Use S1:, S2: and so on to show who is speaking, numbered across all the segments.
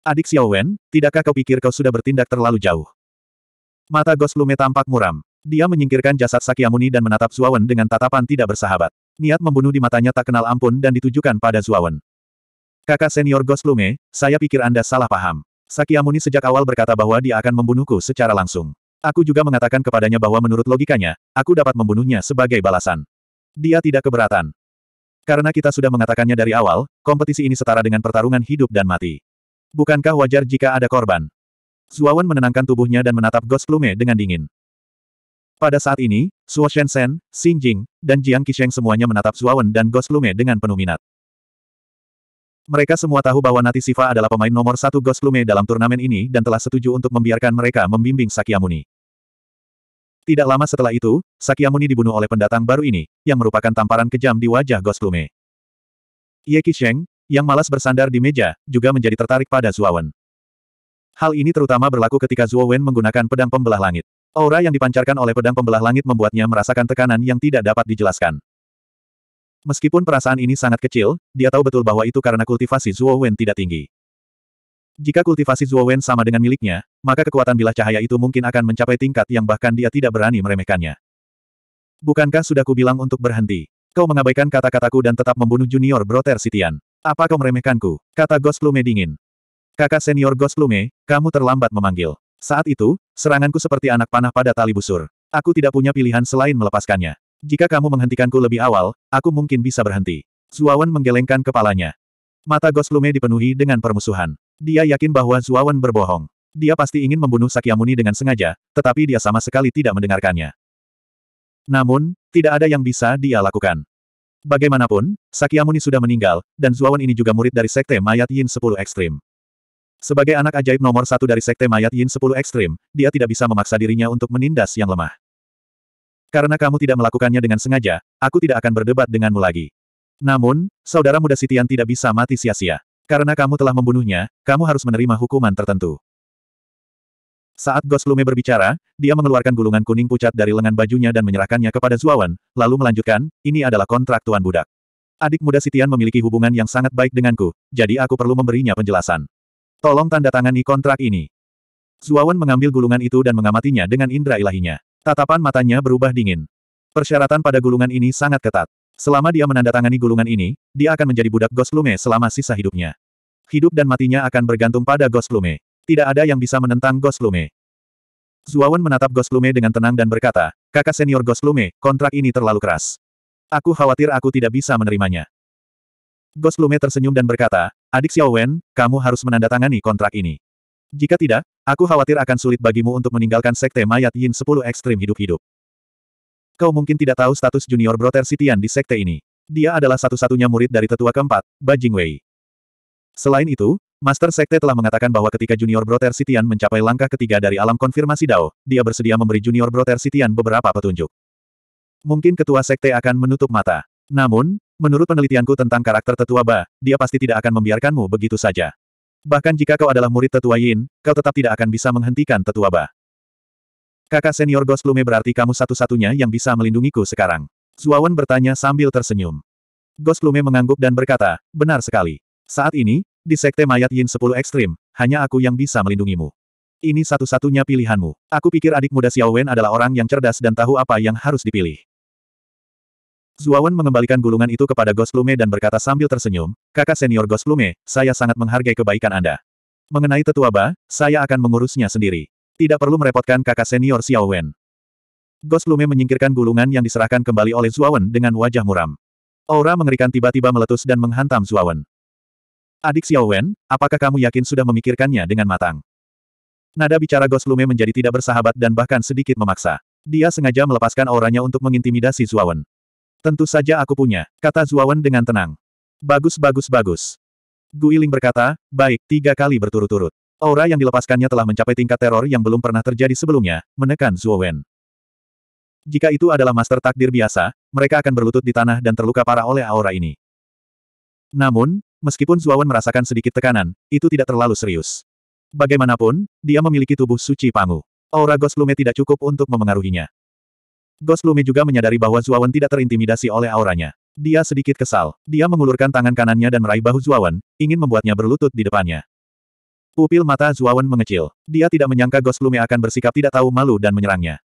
S1: Adik Xiao Wen, tidakkah kau pikir kau sudah bertindak terlalu jauh? Mata Ghost Lume tampak muram. Dia menyingkirkan jasad Sakyamuni dan menatap Zuawan dengan tatapan tidak bersahabat. Niat membunuh di matanya tak kenal ampun dan ditujukan pada Zuawan. Kakak senior Ghost Lume, saya pikir Anda salah paham. Sakyamuni sejak awal berkata bahwa dia akan membunuhku secara langsung. Aku juga mengatakan kepadanya bahwa menurut logikanya, aku dapat membunuhnya sebagai balasan. Dia tidak keberatan. Karena kita sudah mengatakannya dari awal, kompetisi ini setara dengan pertarungan hidup dan mati. Bukankah wajar jika ada korban? Zuawan menenangkan tubuhnya dan menatap Ghost Plume dengan dingin. Pada saat ini, Suo Xinjing, Xing Jing, dan Jiang Qisheng semuanya menatap Zuawan dan Ghost Plume dengan penuh minat. Mereka semua tahu bahwa Nati Siva adalah pemain nomor satu Ghost Plume dalam turnamen ini dan telah setuju untuk membiarkan mereka membimbing Sakyamuni. Tidak lama setelah itu, Sakyamuni dibunuh oleh pendatang baru ini, yang merupakan tamparan kejam di wajah Ghost Plume. Ye Qisheng, yang malas bersandar di meja, juga menjadi tertarik pada Zuo Wen. Hal ini terutama berlaku ketika Zuo Wen menggunakan pedang pembelah langit. Aura yang dipancarkan oleh pedang pembelah langit membuatnya merasakan tekanan yang tidak dapat dijelaskan. Meskipun perasaan ini sangat kecil, dia tahu betul bahwa itu karena kultivasi Zuo Wen tidak tinggi. Jika kultivasi Zuo Wen sama dengan miliknya, maka kekuatan bilah cahaya itu mungkin akan mencapai tingkat yang bahkan dia tidak berani meremehkannya. Bukankah sudah kubilang untuk berhenti? Kau mengabaikan kata-kataku dan tetap membunuh junior Broter Sitian. Apa kau meremehkanku? Kata Goslume dingin. Kakak senior Goslume, kamu terlambat memanggil. Saat itu, seranganku seperti anak panah pada tali busur. Aku tidak punya pilihan selain melepaskannya. Jika kamu menghentikanku lebih awal, aku mungkin bisa berhenti. Zuawan menggelengkan kepalanya. Mata Goslume dipenuhi dengan permusuhan. Dia yakin bahwa Zuawan berbohong. Dia pasti ingin membunuh Sakyamuni dengan sengaja, tetapi dia sama sekali tidak mendengarkannya. Namun, tidak ada yang bisa dia lakukan. Bagaimanapun, Sakyamuni sudah meninggal, dan Zuawan ini juga murid dari Sekte Mayat Yin 10 Ekstrim. Sebagai anak ajaib nomor satu dari Sekte Mayat Yin 10 Ekstrim, dia tidak bisa memaksa dirinya untuk menindas yang lemah. Karena kamu tidak melakukannya dengan sengaja, aku tidak akan berdebat denganmu lagi. Namun, saudara muda Sitian tidak bisa mati sia-sia. Karena kamu telah membunuhnya, kamu harus menerima hukuman tertentu. Saat Ghost berbicara, dia mengeluarkan gulungan kuning pucat dari lengan bajunya dan menyerahkannya kepada Zuawan, lalu melanjutkan, ini adalah kontrak Tuan Budak. Adik muda Sitian memiliki hubungan yang sangat baik denganku, jadi aku perlu memberinya penjelasan. Tolong tanda tangani kontrak ini. Zuawan mengambil gulungan itu dan mengamatinya dengan indera ilahinya. Tatapan matanya berubah dingin. Persyaratan pada gulungan ini sangat ketat. Selama dia menandatangani gulungan ini, dia akan menjadi budak Goslume selama sisa hidupnya. Hidup dan matinya akan bergantung pada Goslume. Tidak ada yang bisa menentang Goslume. Zuawan menatap Goslume dengan tenang dan berkata, kakak senior Goslume, kontrak ini terlalu keras. Aku khawatir aku tidak bisa menerimanya. Goslume tersenyum dan berkata, adik Xiao Wen, kamu harus menandatangani kontrak ini. Jika tidak, aku khawatir akan sulit bagimu untuk meninggalkan sekte mayat Yin 10 ekstrim hidup-hidup. Kau mungkin tidak tahu status junior Brother Sitian di sekte ini. Dia adalah satu-satunya murid dari tetua keempat, Bajing Jingwei. Selain itu, Master Sekte telah mengatakan bahwa ketika Junior Brother Sitian mencapai langkah ketiga dari alam konfirmasi Dao, dia bersedia memberi Junior Brother Sitian beberapa petunjuk. Mungkin ketua sekte akan menutup mata. Namun, menurut penelitianku tentang karakter tetua Ba, dia pasti tidak akan membiarkanmu begitu saja. Bahkan jika kau adalah murid tetua Yin, kau tetap tidak akan bisa menghentikan tetua Ba. Kakak senior Ghost Lume berarti kamu satu-satunya yang bisa melindungiku sekarang. Zuawan bertanya sambil tersenyum. Ghost Lume mengangguk dan berkata, benar sekali. Saat ini, di Sekte Mayat Yin 10 Ekstrim, hanya aku yang bisa melindungimu. Ini satu-satunya pilihanmu. Aku pikir adik muda Xiao Wen adalah orang yang cerdas dan tahu apa yang harus dipilih. Zuawan mengembalikan gulungan itu kepada Ghost Plume dan berkata sambil tersenyum, kakak senior Ghost Plume, saya sangat menghargai kebaikan Anda. Mengenai tetua Ba, saya akan mengurusnya sendiri. Tidak perlu merepotkan kakak senior Xiao Wen. Ghost Plume menyingkirkan gulungan yang diserahkan kembali oleh Zuawan dengan wajah muram. Aura mengerikan tiba-tiba meletus dan menghantam Zuawan. Adik Xiao Wen, apakah kamu yakin sudah memikirkannya dengan matang? Nada bicara Lume menjadi tidak bersahabat dan bahkan sedikit memaksa. Dia sengaja melepaskan auranya untuk mengintimidasi Zuawan. Tentu saja aku punya, kata Zuawan dengan tenang. Bagus bagus bagus. Guiling berkata, baik, tiga kali berturut-turut. Aura yang dilepaskannya telah mencapai tingkat teror yang belum pernah terjadi sebelumnya, menekan Wen. Jika itu adalah master takdir biasa, mereka akan berlutut di tanah dan terluka parah oleh aura ini. Namun, meskipun Zuawan merasakan sedikit tekanan, itu tidak terlalu serius. Bagaimanapun, dia memiliki tubuh suci Pangu. Aura Ghost tidak cukup untuk memengaruhinya. Goslume juga menyadari bahwa Zuawan tidak terintimidasi oleh auranya. Dia sedikit kesal. Dia mengulurkan tangan kanannya dan meraih bahu Zuawan, ingin membuatnya berlutut di depannya. Pupil mata Zuawan mengecil. Dia tidak menyangka Goslume akan bersikap tidak tahu malu dan menyerangnya.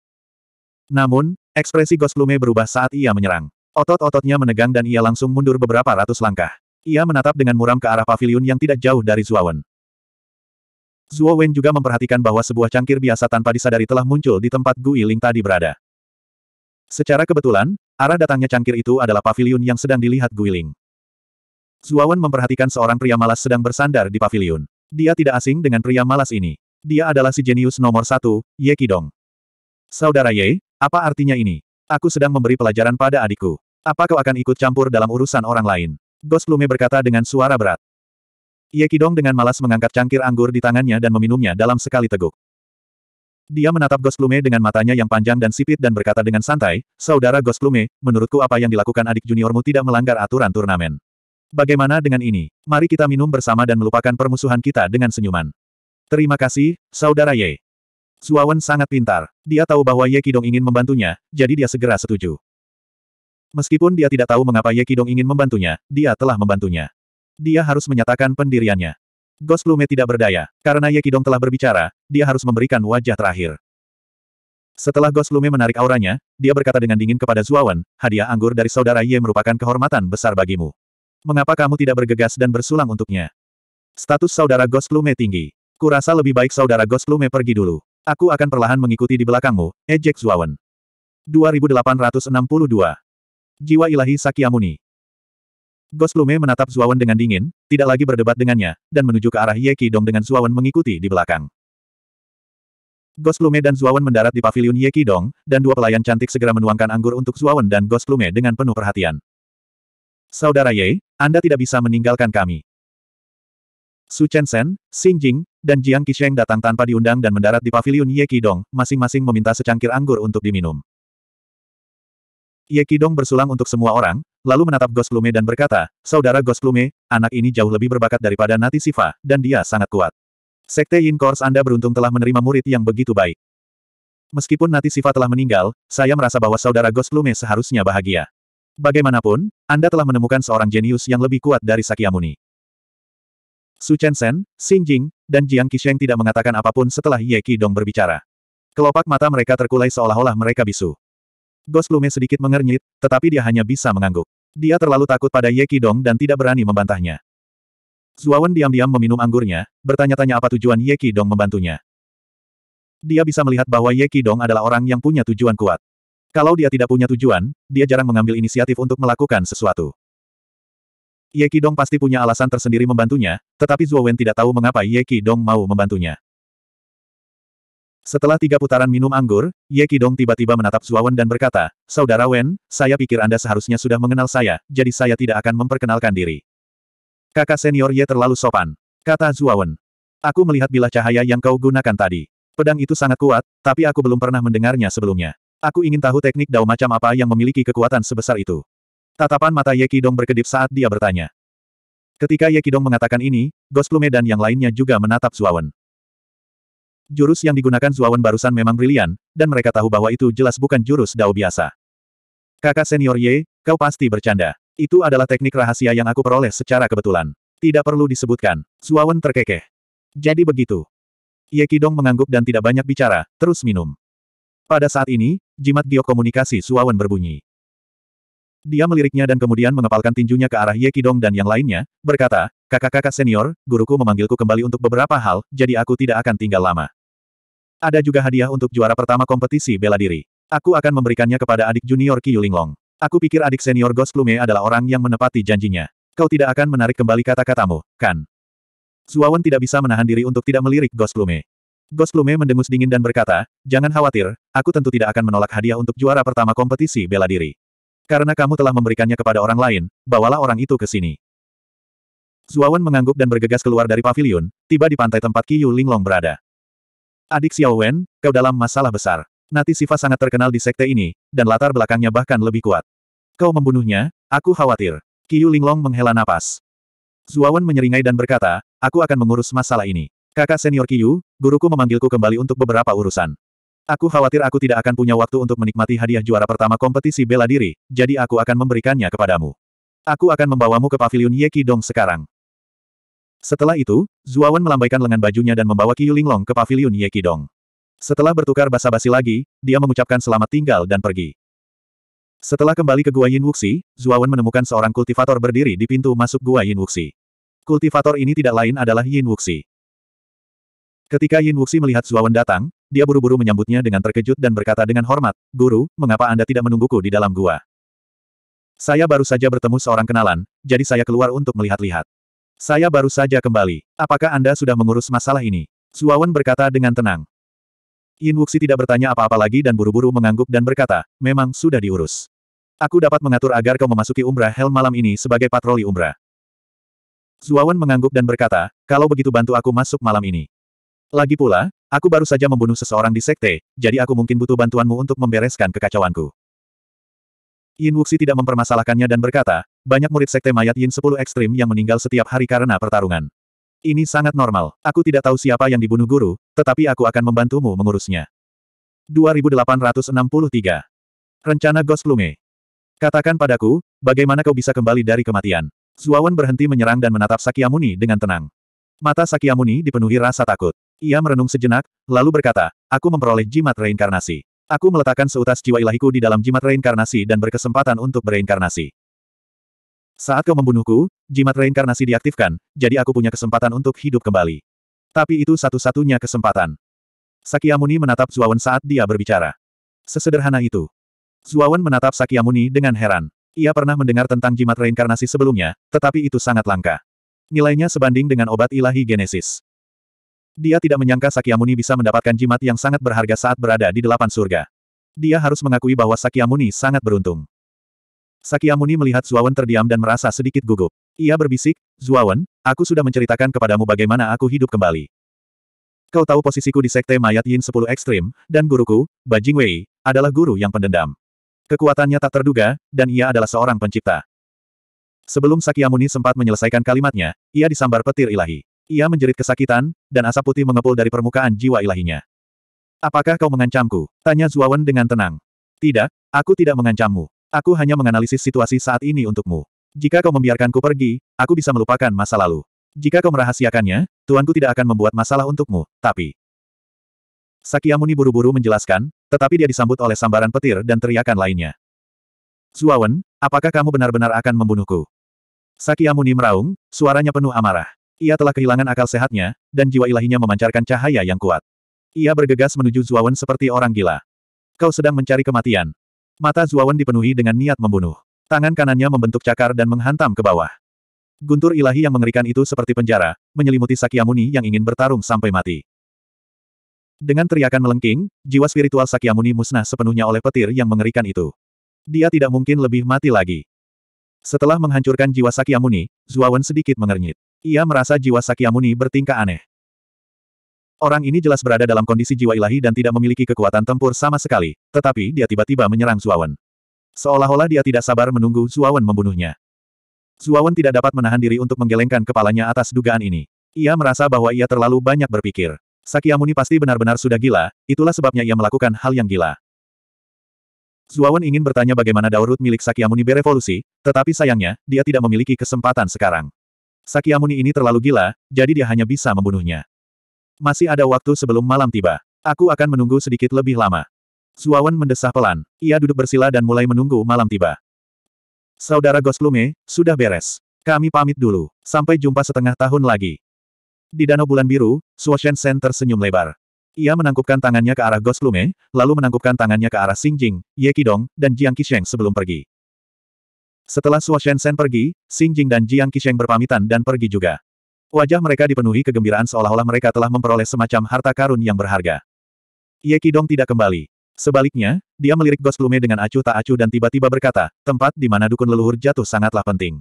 S1: Namun, ekspresi Goslume berubah saat ia menyerang. Otot-ototnya menegang dan ia langsung mundur beberapa ratus langkah. Ia menatap dengan muram ke arah pavilion yang tidak jauh dari Wen. Zuo Wen juga memperhatikan bahwa sebuah cangkir biasa tanpa disadari telah muncul di tempat Gui Ling tadi berada. Secara kebetulan, arah datangnya cangkir itu adalah pavilion yang sedang dilihat Gui Ling. Wen memperhatikan seorang pria malas sedang bersandar di pavilion. Dia tidak asing dengan pria malas ini. Dia adalah si jenius nomor satu, Ye Kidong. Saudara Ye, apa artinya ini? Aku sedang memberi pelajaran pada adikku. Apa kau akan ikut campur dalam urusan orang lain? Goslume berkata dengan suara berat. Ye Kidong dengan malas mengangkat cangkir anggur di tangannya dan meminumnya dalam sekali teguk. Dia menatap Goslume dengan matanya yang panjang dan sipit dan berkata dengan santai, Saudara Goslume, menurutku apa yang dilakukan adik juniormu tidak melanggar aturan turnamen. Bagaimana dengan ini? Mari kita minum bersama dan melupakan permusuhan kita dengan senyuman. Terima kasih, Saudara Ye. Suawan sangat pintar. Dia tahu bahwa Ye Kidong ingin membantunya, jadi dia segera setuju. Meskipun dia tidak tahu mengapa Ye Kidong ingin membantunya, dia telah membantunya. Dia harus menyatakan pendiriannya. Ghost Plume tidak berdaya, karena Ye Kidong telah berbicara, dia harus memberikan wajah terakhir. Setelah Ghost Plume menarik auranya, dia berkata dengan dingin kepada Zuawan, hadiah anggur dari saudara Ye merupakan kehormatan besar bagimu. Mengapa kamu tidak bergegas dan bersulang untuknya? Status saudara Ghost Plume tinggi. Kurasa lebih baik saudara Ghost Plume pergi dulu. Aku akan perlahan mengikuti di belakangmu, ejek Zuawan. 2862 Jiwa ilahi Sakyamuni. Goslume menatap Zuawan dengan dingin, tidak lagi berdebat dengannya, dan menuju ke arah Ye Kidong dengan Zuawan mengikuti di belakang. Goslume dan Zuawan mendarat di pavilion Ye Kidong, dan dua pelayan cantik segera menuangkan anggur untuk Zuawan dan Goslume dengan penuh perhatian. Saudara Ye, Anda tidak bisa meninggalkan kami. Su Chen Sen, Xin Jing, dan Jiang Qisheng datang tanpa diundang dan mendarat di pavilion Ye Kidong, masing-masing meminta secangkir anggur untuk diminum. Ye Kidong bersulang untuk semua orang, lalu menatap Ghost Plume dan berkata, Saudara Ghost Plume, anak ini jauh lebih berbakat daripada Nati Siva, dan dia sangat kuat. Sekte Yin Kors Anda beruntung telah menerima murid yang begitu baik. Meskipun Nati Siva telah meninggal, saya merasa bahwa Saudara Ghost Plume seharusnya bahagia. Bagaimanapun, Anda telah menemukan seorang jenius yang lebih kuat dari Sakyamuni. Su Chen Sen, Xin Jing, dan Jiang Qisheng tidak mengatakan apapun setelah Ye Qidong berbicara. Kelopak mata mereka terkulai seolah-olah mereka bisu. Ghost Lume sedikit mengernyit, tetapi dia hanya bisa mengangguk. Dia terlalu takut pada Ye Qidong dan tidak berani membantahnya. Zuawan diam-diam meminum anggurnya, bertanya-tanya apa tujuan Ye Qidong membantunya. Dia bisa melihat bahwa Ye Qidong adalah orang yang punya tujuan kuat. Kalau dia tidak punya tujuan, dia jarang mengambil inisiatif untuk melakukan sesuatu. Ye Qidong pasti punya alasan tersendiri membantunya, tetapi Zuowen tidak tahu mengapa Ye Qidong mau membantunya. Setelah tiga putaran minum anggur, Ye Kidong tiba-tiba menatap Wen dan berkata, Saudara Wen, saya pikir Anda seharusnya sudah mengenal saya, jadi saya tidak akan memperkenalkan diri. Kakak senior Ye terlalu sopan. Kata Zuawan. Aku melihat bilah cahaya yang kau gunakan tadi. Pedang itu sangat kuat, tapi aku belum pernah mendengarnya sebelumnya. Aku ingin tahu teknik dao macam apa yang memiliki kekuatan sebesar itu. Tatapan mata Ye Kidong berkedip saat dia bertanya. Ketika Ye Kidong mengatakan ini, Gos dan yang lainnya juga menatap Wen. Jurus yang digunakan Zuawan barusan memang brilian, dan mereka tahu bahwa itu jelas bukan jurus dao biasa. Kakak senior Ye, kau pasti bercanda. Itu adalah teknik rahasia yang aku peroleh secara kebetulan. Tidak perlu disebutkan. Zuawan terkekeh. Jadi begitu. Ye Kidong mengangguk dan tidak banyak bicara, terus minum. Pada saat ini, jimat biokomunikasi Zuawan berbunyi. Dia meliriknya dan kemudian mengepalkan tinjunya ke arah Ye Kidong dan yang lainnya, berkata, kakak-kakak senior, guruku memanggilku kembali untuk beberapa hal, jadi aku tidak akan tinggal lama. Ada juga hadiah untuk juara pertama kompetisi bela diri. Aku akan memberikannya kepada adik junior Qiu Linglong. Aku pikir adik senior Ghost Plume adalah orang yang menepati janjinya. Kau tidak akan menarik kembali kata-katamu, kan? Zuawan tidak bisa menahan diri untuk tidak melirik Ghost Plume. Ghost Plume mendengus dingin dan berkata, Jangan khawatir, aku tentu tidak akan menolak hadiah untuk juara pertama kompetisi bela diri. Karena kamu telah memberikannya kepada orang lain, bawalah orang itu ke sini. Zuawan mengangguk dan bergegas keluar dari pavilion, tiba di pantai tempat Qiu Linglong berada. Adik Xiao Wen, kau dalam masalah besar. Nati Siva sangat terkenal di sekte ini, dan latar belakangnya bahkan lebih kuat. Kau membunuhnya, aku khawatir. Qiu Linglong menghela napas. Zuawan menyeringai dan berkata, aku akan mengurus masalah ini. Kakak senior Qiu, guruku memanggilku kembali untuk beberapa urusan. Aku khawatir aku tidak akan punya waktu untuk menikmati hadiah juara pertama kompetisi bela diri, jadi aku akan memberikannya kepadamu. Aku akan membawamu ke pavilion Ye sekarang. Setelah itu, Zuawan melambaikan lengan bajunya dan membawa Qiu Linglong ke pavilion Ye Qidong. Setelah bertukar basa-basi lagi, dia mengucapkan selamat tinggal dan pergi. Setelah kembali ke Gua Yin Wuxi, Zuawan menemukan seorang kultivator berdiri di pintu masuk Gua Yin Wuxi. Kultivator ini tidak lain adalah Yin Wuxi. Ketika Yin Wuxi melihat Zuawan datang, dia buru-buru menyambutnya dengan terkejut dan berkata dengan hormat, Guru, mengapa Anda tidak menungguku di dalam gua? Saya baru saja bertemu seorang kenalan, jadi saya keluar untuk melihat-lihat. Saya baru saja kembali. Apakah Anda sudah mengurus masalah ini? Suawan berkata dengan tenang. Yin Wuxi tidak bertanya apa-apa lagi dan buru-buru mengangguk dan berkata, memang sudah diurus. Aku dapat mengatur agar kau memasuki umrah hell malam ini sebagai patroli umrah. Zuawan mengangguk dan berkata, kalau begitu bantu aku masuk malam ini. Lagi pula, aku baru saja membunuh seseorang di sekte, jadi aku mungkin butuh bantuanmu untuk membereskan kekacauanku. Yin Wuxi tidak mempermasalahkannya dan berkata, banyak murid sekte mayat Yin 10 ekstrim yang meninggal setiap hari karena pertarungan. Ini sangat normal. Aku tidak tahu siapa yang dibunuh guru, tetapi aku akan membantumu mengurusnya. 2863. Rencana Ghost Plume. Katakan padaku, bagaimana kau bisa kembali dari kematian? Zuawan berhenti menyerang dan menatap Sakyamuni dengan tenang. Mata Sakyamuni dipenuhi rasa takut. Ia merenung sejenak, lalu berkata, aku memperoleh jimat reinkarnasi. Aku meletakkan seutas jiwa ilahiku di dalam jimat reinkarnasi dan berkesempatan untuk bereinkarnasi. Saat kau membunuhku, jimat reinkarnasi diaktifkan, jadi aku punya kesempatan untuk hidup kembali. Tapi itu satu-satunya kesempatan. Sakyamuni menatap Zuawan saat dia berbicara. Sesederhana itu. Zuawan menatap Sakyamuni dengan heran. Ia pernah mendengar tentang jimat reinkarnasi sebelumnya, tetapi itu sangat langka. Nilainya sebanding dengan obat ilahi Genesis. Dia tidak menyangka Sakyamuni bisa mendapatkan jimat yang sangat berharga saat berada di delapan surga. Dia harus mengakui bahwa Sakyamuni sangat beruntung. Sakyamuni melihat Zuawan terdiam dan merasa sedikit gugup. Ia berbisik, Zuawan, aku sudah menceritakan kepadamu bagaimana aku hidup kembali. Kau tahu posisiku di Sekte Mayat Yin 10 Ekstrim, dan guruku, Bajing Wei, adalah guru yang pendendam. Kekuatannya tak terduga, dan ia adalah seorang pencipta. Sebelum Sakyamuni sempat menyelesaikan kalimatnya, ia disambar petir ilahi. Ia menjerit kesakitan, dan asap putih mengepul dari permukaan jiwa ilahinya. Apakah kau mengancamku? Tanya Zuawan dengan tenang. Tidak, aku tidak mengancammu. Aku hanya menganalisis situasi saat ini untukmu. Jika kau membiarkanku pergi, aku bisa melupakan masa lalu. Jika kau merahasiakannya, tuanku tidak akan membuat masalah untukmu, tapi... Sakyamuni buru-buru menjelaskan, tetapi dia disambut oleh sambaran petir dan teriakan lainnya. Zuawan, apakah kamu benar-benar akan membunuhku? Sakyamuni meraung, suaranya penuh amarah. Ia telah kehilangan akal sehatnya, dan jiwa ilahinya memancarkan cahaya yang kuat. Ia bergegas menuju Zuawan seperti orang gila. Kau sedang mencari kematian. Mata Zuawan dipenuhi dengan niat membunuh. Tangan kanannya membentuk cakar dan menghantam ke bawah. Guntur ilahi yang mengerikan itu seperti penjara, menyelimuti Sakyamuni yang ingin bertarung sampai mati. Dengan teriakan melengking, jiwa spiritual Sakyamuni musnah sepenuhnya oleh petir yang mengerikan itu. Dia tidak mungkin lebih mati lagi. Setelah menghancurkan jiwa Sakyamuni, Zuawan sedikit mengernyit. Ia merasa jiwa Sakyamuni bertingkah aneh. Orang ini jelas berada dalam kondisi jiwa ilahi dan tidak memiliki kekuatan tempur sama sekali, tetapi dia tiba-tiba menyerang Zuawan. Seolah-olah dia tidak sabar menunggu Zuawan membunuhnya. Zuawan tidak dapat menahan diri untuk menggelengkan kepalanya atas dugaan ini. Ia merasa bahwa ia terlalu banyak berpikir. Sakyamuni pasti benar-benar sudah gila, itulah sebabnya ia melakukan hal yang gila. Zuawan ingin bertanya bagaimana Daurut milik Sakyamuni berevolusi, tetapi sayangnya, dia tidak memiliki kesempatan sekarang. Sakyamuni ini terlalu gila, jadi dia hanya bisa membunuhnya. Masih ada waktu sebelum malam tiba. Aku akan menunggu sedikit lebih lama. Zuawan mendesah pelan. Ia duduk bersila dan mulai menunggu malam tiba. Saudara Gosklume, sudah beres. Kami pamit dulu. Sampai jumpa setengah tahun lagi. Di Danau Bulan Biru, Suoshen Sen tersenyum lebar. Ia menangkupkan tangannya ke arah Ghost Lume, lalu menangkupkan tangannya ke arah Xing Jing, Ye Qidong, dan Jiang Qisheng sebelum pergi. Setelah Suo Shen Sen pergi, Xing Jing dan Jiang Qisheng berpamitan dan pergi juga. Wajah mereka dipenuhi kegembiraan seolah-olah mereka telah memperoleh semacam harta karun yang berharga. Ye Qidong tidak kembali. Sebaliknya, dia melirik Ghost Lume dengan acuh tak acuh dan tiba-tiba berkata, tempat di mana dukun leluhur jatuh sangatlah penting.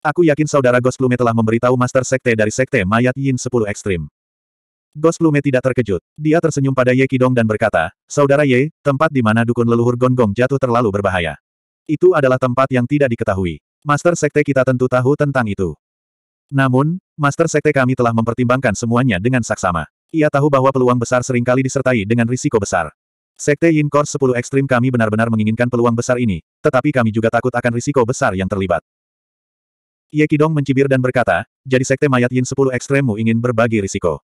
S1: Aku yakin saudara Ghost Lume telah memberitahu Master Sekte dari Sekte Mayat Yin 10 Ekstrim. Gos Lume tidak terkejut. Dia tersenyum pada Ye Kidong dan berkata, Saudara Ye, tempat di mana dukun leluhur gonggong jatuh terlalu berbahaya. Itu adalah tempat yang tidak diketahui. Master Sekte kita tentu tahu tentang itu. Namun, Master Sekte kami telah mempertimbangkan semuanya dengan saksama. Ia tahu bahwa peluang besar seringkali disertai dengan risiko besar. Sekte Yin Core 10 Ekstrim kami benar-benar menginginkan peluang besar ini, tetapi kami juga takut akan risiko besar yang terlibat. Ye Kidong mencibir dan berkata, jadi Sekte Mayat Yin 10 Ekstremmu ingin berbagi risiko.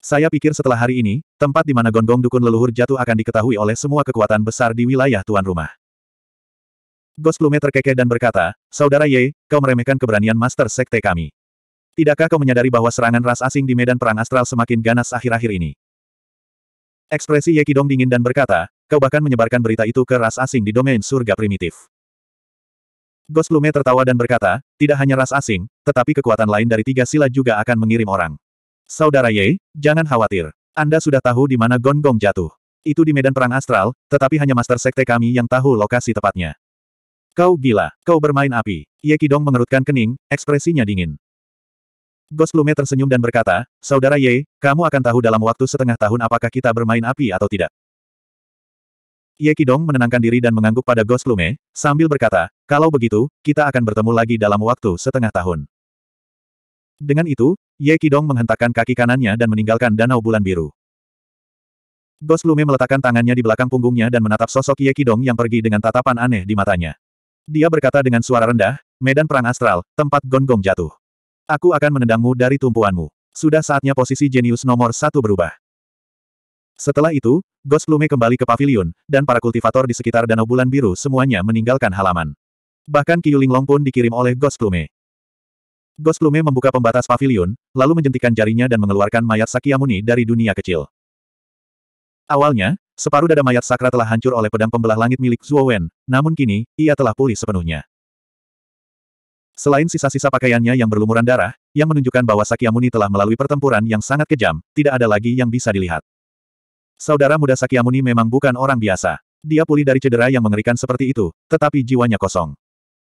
S1: Saya pikir setelah hari ini, tempat di mana gonggong dukun leluhur jatuh akan diketahui oleh semua kekuatan besar di wilayah tuan rumah. Gos Plume terkekeh dan berkata, Saudara Ye, kau meremehkan keberanian Master Sekte kami. Tidakkah kau menyadari bahwa serangan ras asing di medan perang astral semakin ganas akhir-akhir ini? Ekspresi Ye Kidong dingin dan berkata, kau bahkan menyebarkan berita itu ke ras asing di domain surga primitif. Gos tertawa dan berkata, tidak hanya ras asing, tetapi kekuatan lain dari tiga sila juga akan mengirim orang. Saudara Ye, jangan khawatir. Anda sudah tahu di mana Gonggong Gong jatuh. Itu di medan perang astral, tetapi hanya master sekte kami yang tahu lokasi tepatnya. Kau gila, kau bermain api. Ye Kidong mengerutkan kening, ekspresinya dingin. Ghost Lume tersenyum dan berkata, Saudara Ye, kamu akan tahu dalam waktu setengah tahun apakah kita bermain api atau tidak. Ye Kidong menenangkan diri dan mengangguk pada Ghost Lume, sambil berkata, kalau begitu, kita akan bertemu lagi dalam waktu setengah tahun. Dengan itu, Ye Kidong menghentakkan kaki kanannya dan meninggalkan danau bulan biru. Ghost Lume meletakkan tangannya di belakang punggungnya dan menatap sosok Ye Kidong yang pergi dengan tatapan aneh di matanya. Dia berkata dengan suara rendah, medan perang astral, tempat gonggong jatuh. Aku akan menendangmu dari tumpuanmu. Sudah saatnya posisi jenius nomor satu berubah. Setelah itu, Ghost Lume kembali ke pavilion, dan para kultivator di sekitar Danau Bulan Biru semuanya meninggalkan halaman. Bahkan Qiu Linglong pun dikirim oleh Ghost Lume. Goslume membuka pembatas pavilion, lalu menjentikan jarinya dan mengeluarkan mayat Sakyamuni dari dunia kecil. Awalnya, separuh dada mayat sakra telah hancur oleh pedang pembelah langit milik Zuo Wen, namun kini, ia telah pulih sepenuhnya. Selain sisa-sisa pakaiannya yang berlumuran darah, yang menunjukkan bahwa Sakyamuni telah melalui pertempuran yang sangat kejam, tidak ada lagi yang bisa dilihat. Saudara muda Sakyamuni memang bukan orang biasa. Dia pulih dari cedera yang mengerikan seperti itu, tetapi jiwanya kosong.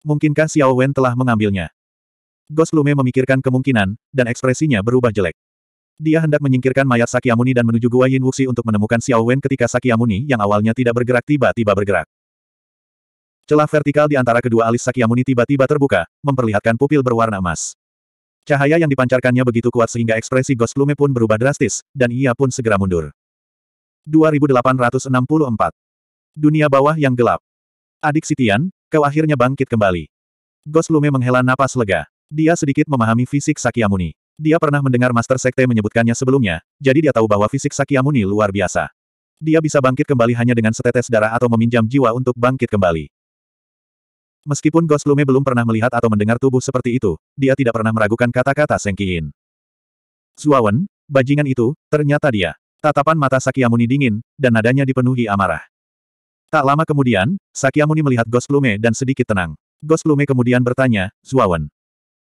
S1: Mungkinkah Xiao Wen telah mengambilnya? Goslume memikirkan kemungkinan, dan ekspresinya berubah jelek. Dia hendak menyingkirkan mayat Sakyamuni dan menuju Gua Yin Wuxi untuk menemukan Xiao Wen ketika Sakyamuni yang awalnya tidak bergerak tiba-tiba bergerak. Celah vertikal di antara kedua alis Sakyamuni tiba-tiba terbuka, memperlihatkan pupil berwarna emas. Cahaya yang dipancarkannya begitu kuat sehingga ekspresi Goslume pun berubah drastis, dan ia pun segera mundur. 2864. Dunia bawah yang gelap. Adik Sitian, kau akhirnya bangkit kembali. Goslume menghela napas lega. Dia sedikit memahami fisik Sakyamuni. Dia pernah mendengar Master Sekte menyebutkannya sebelumnya, jadi dia tahu bahwa fisik Sakyamuni luar biasa. Dia bisa bangkit kembali hanya dengan setetes darah atau meminjam jiwa untuk bangkit kembali. Meskipun Ghost Lume belum pernah melihat atau mendengar tubuh seperti itu, dia tidak pernah meragukan kata-kata Seng Qiyin. Zuawan, bajingan itu, ternyata dia. Tatapan mata Sakyamuni dingin, dan nadanya dipenuhi amarah. Tak lama kemudian, Sakyamuni melihat Ghost Lume dan sedikit tenang. Ghost Lume kemudian bertanya, Zuawan,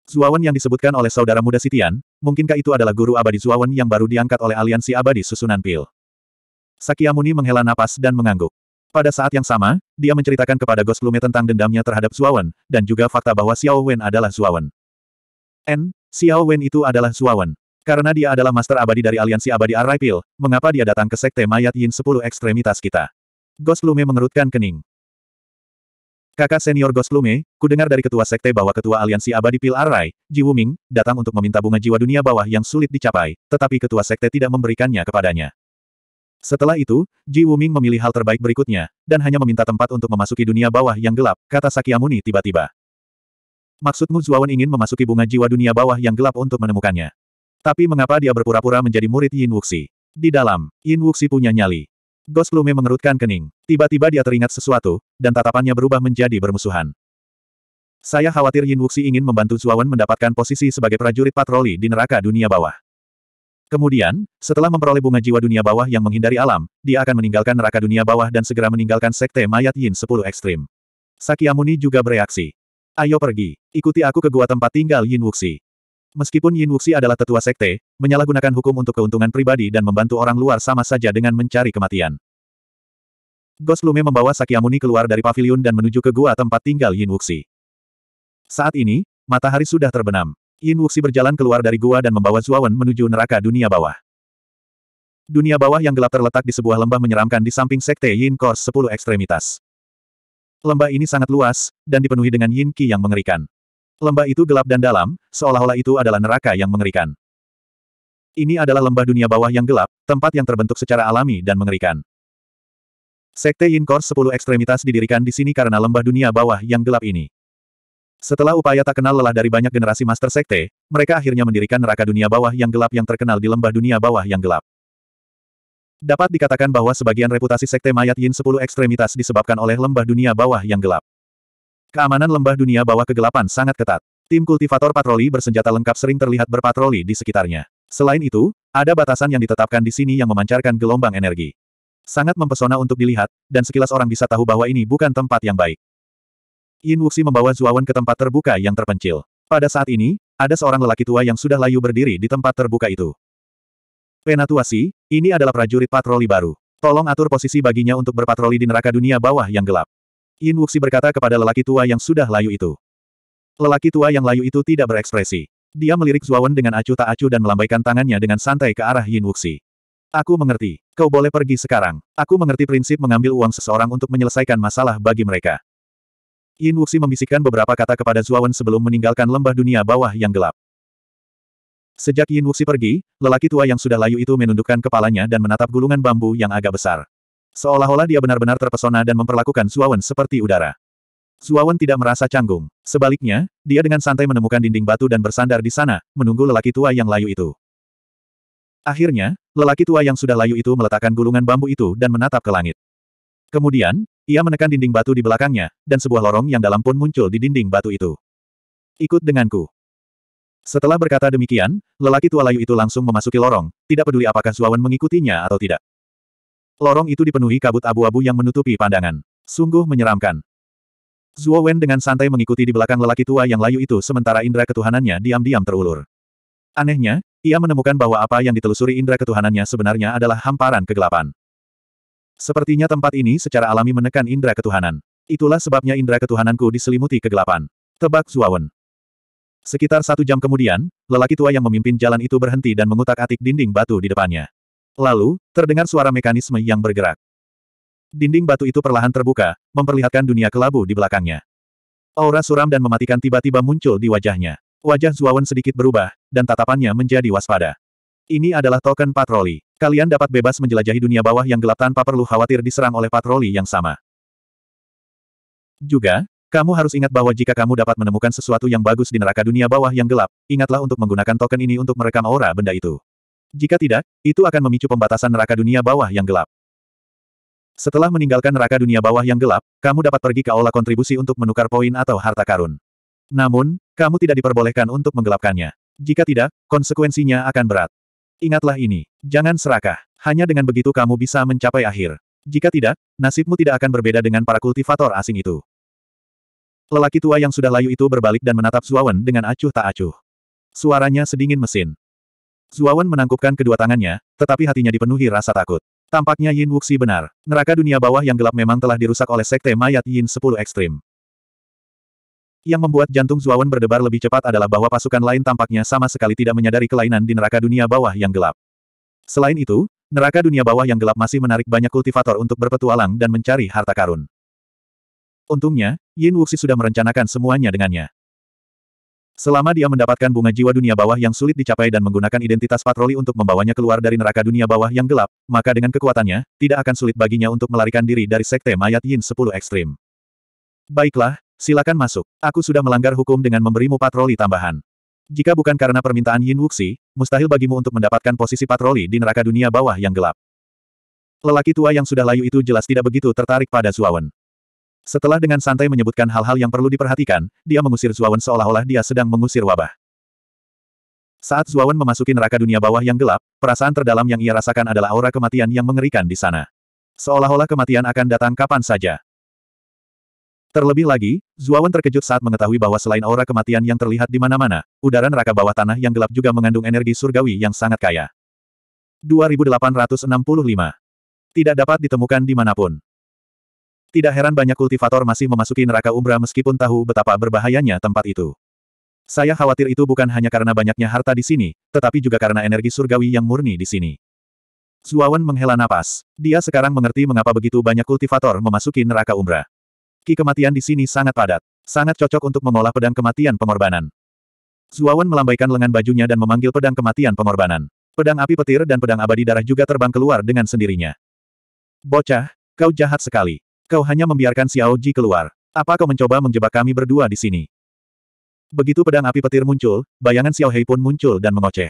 S1: Zuawan yang disebutkan oleh saudara muda Sitian, mungkinkah itu adalah guru abadi Zuawan yang baru diangkat oleh aliansi abadi susunan pil? Sakyamuni menghela napas dan mengangguk. Pada saat yang sama, dia menceritakan kepada Ghost Lume tentang dendamnya terhadap Zuawan, dan juga fakta bahwa Xiao Wen adalah Zuawan. N, Xiao Wen itu adalah Zuawan. Karena dia adalah master abadi dari aliansi abadi Arrai Pil, mengapa dia datang ke sekte mayat Yin sepuluh ekstremitas kita? Ghost Lume mengerutkan kening. Kakak senior Goslume, Lume, ku dengar dari ketua sekte bahwa ketua aliansi abadi Pil Arai, Ji Wuming, datang untuk meminta bunga jiwa dunia bawah yang sulit dicapai, tetapi ketua sekte tidak memberikannya kepadanya. Setelah itu, Ji Wuming memilih hal terbaik berikutnya, dan hanya meminta tempat untuk memasuki dunia bawah yang gelap, kata Sakyamuni tiba-tiba. Maksudmu Zuawan ingin memasuki bunga jiwa dunia bawah yang gelap untuk menemukannya. Tapi mengapa dia berpura-pura menjadi murid Yin Wuxi? Di dalam, Yin Wuxi punya nyali. Lume mengerutkan kening. Tiba-tiba dia teringat sesuatu, dan tatapannya berubah menjadi bermusuhan. Saya khawatir Yin Wuxi ingin membantu Zuawan mendapatkan posisi sebagai prajurit patroli di neraka dunia bawah. Kemudian, setelah memperoleh bunga jiwa dunia bawah yang menghindari alam, dia akan meninggalkan neraka dunia bawah dan segera meninggalkan sekte mayat Yin 10 ekstrim. Sakyamuni juga bereaksi. Ayo pergi, ikuti aku ke gua tempat tinggal Yin Wuxi. Meskipun Yin Wuxi adalah tetua sekte, menyalahgunakan hukum untuk keuntungan pribadi dan membantu orang luar sama saja dengan mencari kematian. Ghost Lume membawa Sakyamuni keluar dari pavilion dan menuju ke gua tempat tinggal Yin Wuxi. Saat ini, matahari sudah terbenam. Yin Wuxi berjalan keluar dari gua dan membawa Zuawan menuju neraka dunia bawah. Dunia bawah yang gelap terletak di sebuah lembah menyeramkan di samping sekte Yin Kors 10 ekstremitas. Lembah ini sangat luas, dan dipenuhi dengan Yin Qi yang mengerikan. Lembah itu gelap dan dalam, seolah-olah itu adalah neraka yang mengerikan. Ini adalah lembah dunia bawah yang gelap, tempat yang terbentuk secara alami dan mengerikan. Sekte Yin Kors 10 ekstremitas didirikan di sini karena lembah dunia bawah yang gelap ini. Setelah upaya tak kenal lelah dari banyak generasi master sekte, mereka akhirnya mendirikan neraka dunia bawah yang gelap yang terkenal di lembah dunia bawah yang gelap. Dapat dikatakan bahwa sebagian reputasi sekte mayat Yin 10 ekstremitas disebabkan oleh lembah dunia bawah yang gelap. Keamanan lembah dunia bawah kegelapan sangat ketat. Tim kultivator patroli bersenjata lengkap sering terlihat berpatroli di sekitarnya. Selain itu, ada batasan yang ditetapkan di sini yang memancarkan gelombang energi. Sangat mempesona untuk dilihat, dan sekilas orang bisa tahu bahwa ini bukan tempat yang baik. Yin Wuxi membawa Zuawan ke tempat terbuka yang terpencil. Pada saat ini, ada seorang lelaki tua yang sudah layu berdiri di tempat terbuka itu. Penatuasi, ini adalah prajurit patroli baru. Tolong atur posisi baginya untuk berpatroli di neraka dunia bawah yang gelap. Yin Wuxi berkata kepada lelaki tua yang sudah layu itu. Lelaki tua yang layu itu tidak berekspresi. Dia melirik Zuawan dengan acuh tak acuh dan melambaikan tangannya dengan santai ke arah Yin Wuxi. Aku mengerti. Kau boleh pergi sekarang. Aku mengerti prinsip mengambil uang seseorang untuk menyelesaikan masalah bagi mereka. Yin Wuxi membisikkan beberapa kata kepada Zuawan sebelum meninggalkan lembah dunia bawah yang gelap. Sejak Yin Wuxi pergi, lelaki tua yang sudah layu itu menundukkan kepalanya dan menatap gulungan bambu yang agak besar. Seolah-olah dia benar-benar terpesona dan memperlakukan Zuawan seperti udara. Zuawan tidak merasa canggung. Sebaliknya, dia dengan santai menemukan dinding batu dan bersandar di sana, menunggu lelaki tua yang layu itu. Akhirnya, lelaki tua yang sudah layu itu meletakkan gulungan bambu itu dan menatap ke langit. Kemudian, ia menekan dinding batu di belakangnya, dan sebuah lorong yang dalam pun muncul di dinding batu itu. Ikut denganku. Setelah berkata demikian, lelaki tua layu itu langsung memasuki lorong, tidak peduli apakah Zuawan mengikutinya atau tidak. Lorong itu dipenuhi kabut abu-abu yang menutupi pandangan. Sungguh menyeramkan. Zuo Wen dengan santai mengikuti di belakang lelaki tua yang layu itu sementara indera ketuhanannya diam-diam terulur. Anehnya, ia menemukan bahwa apa yang ditelusuri indera ketuhanannya sebenarnya adalah hamparan kegelapan. Sepertinya tempat ini secara alami menekan indera ketuhanan. Itulah sebabnya indera ketuhananku diselimuti kegelapan. Tebak Zuo Wen. Sekitar satu jam kemudian, lelaki tua yang memimpin jalan itu berhenti dan mengutak-atik dinding batu di depannya. Lalu, terdengar suara mekanisme yang bergerak. Dinding batu itu perlahan terbuka, memperlihatkan dunia kelabu di belakangnya. Aura suram dan mematikan tiba-tiba muncul di wajahnya. Wajah Zuawan sedikit berubah, dan tatapannya menjadi waspada. Ini adalah token patroli. Kalian dapat bebas menjelajahi dunia bawah yang gelap tanpa perlu khawatir diserang oleh patroli yang sama. Juga, kamu harus ingat bahwa jika kamu dapat menemukan sesuatu yang bagus di neraka dunia bawah yang gelap, ingatlah untuk menggunakan token ini untuk merekam aura benda itu. Jika tidak, itu akan memicu pembatasan neraka dunia bawah yang gelap. Setelah meninggalkan neraka dunia bawah yang gelap, kamu dapat pergi ke aula kontribusi untuk menukar poin atau harta karun. Namun, kamu tidak diperbolehkan untuk menggelapkannya. Jika tidak, konsekuensinya akan berat. Ingatlah ini, jangan serakah. Hanya dengan begitu kamu bisa mencapai akhir. Jika tidak, nasibmu tidak akan berbeda dengan para kultivator asing itu. Lelaki tua yang sudah layu itu berbalik dan menatap Zuawan dengan acuh tak acuh. Suaranya sedingin mesin. Zuawan menangkupkan kedua tangannya, tetapi hatinya dipenuhi rasa takut. Tampaknya Yin Wuxi benar. Neraka dunia bawah yang gelap memang telah dirusak oleh sekte mayat Yin 10 ekstrim. Yang membuat jantung Zuawan berdebar lebih cepat adalah bahwa pasukan lain tampaknya sama sekali tidak menyadari kelainan di neraka dunia bawah yang gelap. Selain itu, neraka dunia bawah yang gelap masih menarik banyak kultivator untuk berpetualang dan mencari harta karun. Untungnya, Yin Wuxi sudah merencanakan semuanya dengannya. Selama dia mendapatkan bunga jiwa dunia bawah yang sulit dicapai dan menggunakan identitas patroli untuk membawanya keluar dari neraka dunia bawah yang gelap, maka dengan kekuatannya, tidak akan sulit baginya untuk melarikan diri dari sekte mayat Yin 10 ekstrim. Baiklah, silakan masuk. Aku sudah melanggar hukum dengan memberimu patroli tambahan. Jika bukan karena permintaan Yin Wuxi, mustahil bagimu untuk mendapatkan posisi patroli di neraka dunia bawah yang gelap. Lelaki tua yang sudah layu itu jelas tidak begitu tertarik pada Zuawan. Setelah dengan santai menyebutkan hal-hal yang perlu diperhatikan, dia mengusir Zuawan seolah-olah dia sedang mengusir wabah. Saat Zuawan memasuki neraka dunia bawah yang gelap, perasaan terdalam yang ia rasakan adalah aura kematian yang mengerikan di sana. Seolah-olah kematian akan datang kapan saja. Terlebih lagi, Zuawan terkejut saat mengetahui bahwa selain aura kematian yang terlihat di mana-mana, udara neraka bawah tanah yang gelap juga mengandung energi surgawi yang sangat kaya. 2865. Tidak dapat ditemukan di manapun. Tidak heran banyak kultivator masih memasuki neraka umbra meskipun tahu betapa berbahayanya tempat itu. Saya khawatir itu bukan hanya karena banyaknya harta di sini, tetapi juga karena energi surgawi yang murni di sini. Zuawan menghela napas. Dia sekarang mengerti mengapa begitu banyak kultivator memasuki neraka umbra. Ki kematian di sini sangat padat. Sangat cocok untuk mengolah pedang kematian pengorbanan. Zuawan melambaikan lengan bajunya dan memanggil pedang kematian pengorbanan. Pedang api petir dan pedang abadi darah juga terbang keluar dengan sendirinya. Bocah, kau jahat sekali. Kau hanya membiarkan Xiao Ji keluar. Apa kau mencoba menjebak kami berdua di sini? Begitu pedang api petir muncul, bayangan Xiao Hei pun muncul dan mengoceh.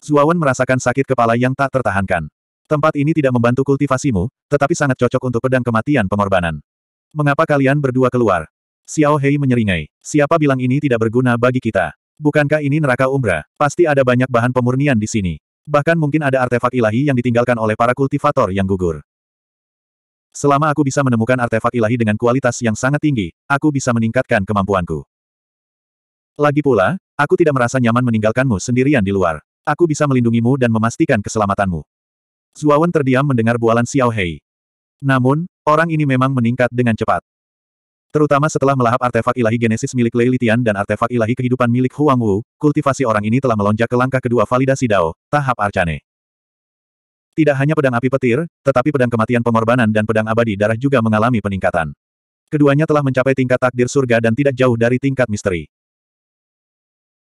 S1: Zuawan merasakan sakit kepala yang tak tertahankan. Tempat ini tidak membantu kultivasimu, tetapi sangat cocok untuk pedang kematian pengorbanan. Mengapa kalian berdua keluar? Xiao Hei menyeringai. Siapa bilang ini tidak berguna bagi kita? Bukankah ini neraka umbra? Pasti ada banyak bahan pemurnian di sini. Bahkan mungkin ada artefak ilahi yang ditinggalkan oleh para kultivator yang gugur. Selama aku bisa menemukan artefak ilahi dengan kualitas yang sangat tinggi, aku bisa meningkatkan kemampuanku. Lagi pula, aku tidak merasa nyaman meninggalkanmu sendirian di luar. Aku bisa melindungimu dan memastikan keselamatanmu. Zuawan terdiam mendengar bualan Xiao Hei. Namun, orang ini memang meningkat dengan cepat. Terutama setelah melahap artefak ilahi genesis milik Lei Litian dan artefak ilahi kehidupan milik Huang Wu, kultivasi orang ini telah melonjak ke langkah kedua validasi Dao, tahap Arcane. Tidak hanya pedang api petir, tetapi pedang kematian pengorbanan dan pedang abadi darah juga mengalami peningkatan. Keduanya telah mencapai tingkat takdir surga dan tidak jauh dari tingkat misteri.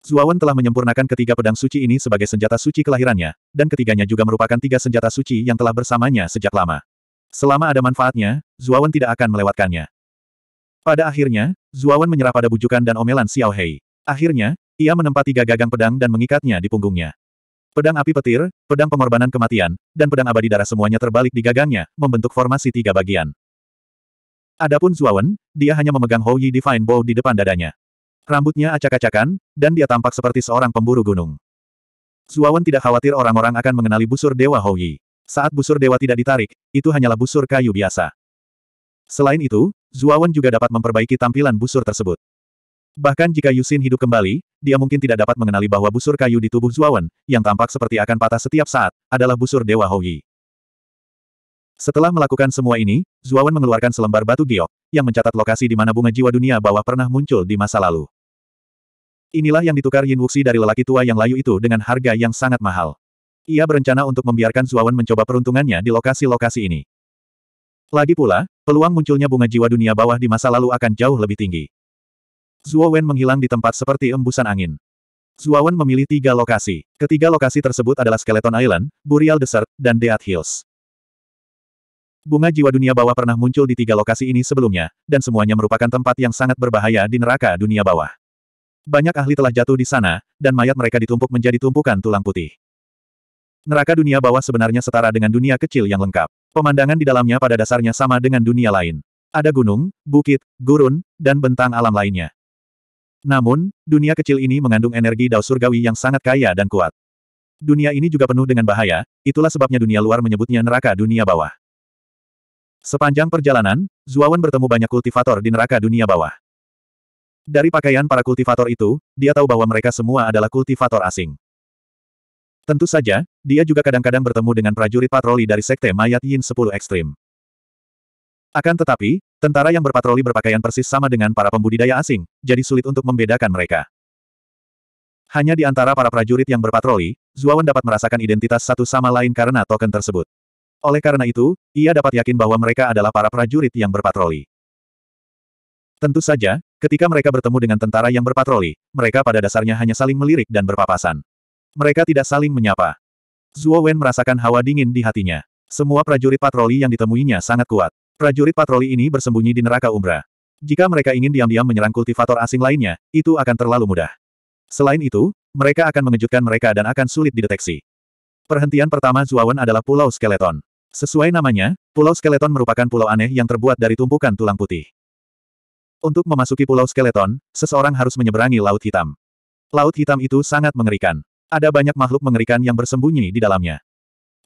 S1: Zuawan telah menyempurnakan ketiga pedang suci ini sebagai senjata suci kelahirannya, dan ketiganya juga merupakan tiga senjata suci yang telah bersamanya sejak lama. Selama ada manfaatnya, Zuawan tidak akan melewatkannya. Pada akhirnya, Zuawan menyerah pada bujukan dan omelan Xiao Hei. Akhirnya, ia menempati gagang pedang dan mengikatnya di punggungnya. Pedang api petir, pedang pengorbanan kematian, dan pedang abadi darah semuanya terbalik di gagangnya, membentuk formasi tiga bagian. Adapun Zuawan, dia hanya memegang Hou Yi Divine Bow di depan dadanya. Rambutnya acak-acakan, dan dia tampak seperti seorang pemburu gunung. Zuawan tidak khawatir orang-orang akan mengenali busur Dewa Hou Yi. Saat busur Dewa tidak ditarik, itu hanyalah busur kayu biasa. Selain itu, Zuawan juga dapat memperbaiki tampilan busur tersebut. Bahkan jika Yusin hidup kembali, dia mungkin tidak dapat mengenali bahwa busur kayu di tubuh Zuawan, yang tampak seperti akan patah setiap saat, adalah busur Dewa Houyi. Setelah melakukan semua ini, Zuawan mengeluarkan selembar batu giok, yang mencatat lokasi di mana bunga jiwa dunia bawah pernah muncul di masa lalu. Inilah yang ditukar Yin Wuxi dari lelaki tua yang layu itu dengan harga yang sangat mahal. Ia berencana untuk membiarkan Zuawan mencoba peruntungannya di lokasi-lokasi ini. Lagi pula, peluang munculnya bunga jiwa dunia bawah di masa lalu akan jauh lebih tinggi. Zuo Wen menghilang di tempat seperti embusan angin. Zuo memilih tiga lokasi. Ketiga lokasi tersebut adalah Skeleton Island, Burial Desert, dan Death Hills. Bunga jiwa dunia bawah pernah muncul di tiga lokasi ini sebelumnya, dan semuanya merupakan tempat yang sangat berbahaya di neraka dunia bawah. Banyak ahli telah jatuh di sana, dan mayat mereka ditumpuk menjadi tumpukan tulang putih. Neraka dunia bawah sebenarnya setara dengan dunia kecil yang lengkap. Pemandangan di dalamnya pada dasarnya sama dengan dunia lain. Ada gunung, bukit, gurun, dan bentang alam lainnya. Namun, dunia kecil ini mengandung energi dao surgawi yang sangat kaya dan kuat. Dunia ini juga penuh dengan bahaya, itulah sebabnya dunia luar menyebutnya neraka dunia bawah. Sepanjang perjalanan, Zuawan bertemu banyak kultivator di neraka dunia bawah. Dari pakaian para kultivator itu, dia tahu bahwa mereka semua adalah kultivator asing. Tentu saja, dia juga kadang-kadang bertemu dengan prajurit patroli dari sekte mayat Yin 10 Ekstrim. Akan tetapi, tentara yang berpatroli berpakaian persis sama dengan para pembudidaya asing, jadi sulit untuk membedakan mereka. Hanya di antara para prajurit yang berpatroli, Zuawan dapat merasakan identitas satu sama lain karena token tersebut. Oleh karena itu, ia dapat yakin bahwa mereka adalah para prajurit yang berpatroli. Tentu saja, ketika mereka bertemu dengan tentara yang berpatroli, mereka pada dasarnya hanya saling melirik dan berpapasan. Mereka tidak saling menyapa. Zuo Wen merasakan hawa dingin di hatinya. Semua prajurit patroli yang ditemuinya sangat kuat. Prajurit patroli ini bersembunyi di neraka umbra. Jika mereka ingin diam-diam menyerang kultivator asing lainnya, itu akan terlalu mudah. Selain itu, mereka akan mengejutkan mereka dan akan sulit dideteksi. Perhentian pertama Zuawan adalah Pulau Skeleton. Sesuai namanya, Pulau Skeleton merupakan pulau aneh yang terbuat dari tumpukan tulang putih. Untuk memasuki Pulau Skeleton, seseorang harus menyeberangi Laut Hitam. Laut Hitam itu sangat mengerikan. Ada banyak makhluk mengerikan yang bersembunyi di dalamnya.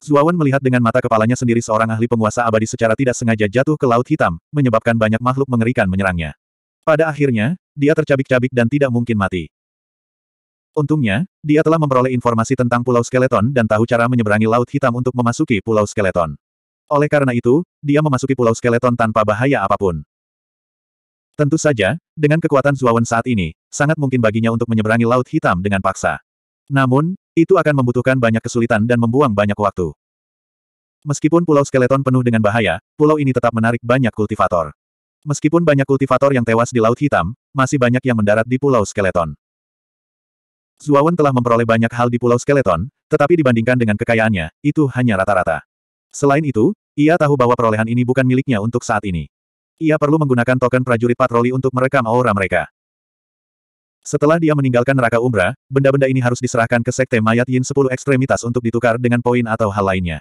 S1: Zuawan melihat dengan mata kepalanya sendiri seorang ahli penguasa abadi secara tidak sengaja jatuh ke Laut Hitam, menyebabkan banyak makhluk mengerikan menyerangnya. Pada akhirnya, dia tercabik-cabik dan tidak mungkin mati. Untungnya, dia telah memperoleh informasi tentang Pulau Skeleton dan tahu cara menyeberangi Laut Hitam untuk memasuki Pulau Skeleton. Oleh karena itu, dia memasuki Pulau Skeleton tanpa bahaya apapun. Tentu saja, dengan kekuatan Zuawan saat ini, sangat mungkin baginya untuk menyeberangi Laut Hitam dengan paksa. Namun, itu akan membutuhkan banyak kesulitan dan membuang banyak waktu. Meskipun pulau skeleton penuh dengan bahaya, pulau ini tetap menarik banyak kultivator. Meskipun banyak kultivator yang tewas di Laut Hitam, masih banyak yang mendarat di pulau skeleton. Zuawan telah memperoleh banyak hal di pulau skeleton, tetapi dibandingkan dengan kekayaannya, itu hanya rata-rata. Selain itu, ia tahu bahwa perolehan ini bukan miliknya untuk saat ini. Ia perlu menggunakan token prajurit patroli untuk merekam aura mereka. Setelah dia meninggalkan neraka Umbra, benda-benda ini harus diserahkan ke Sekte Mayat Yin 10 Ekstremitas untuk ditukar dengan poin atau hal lainnya.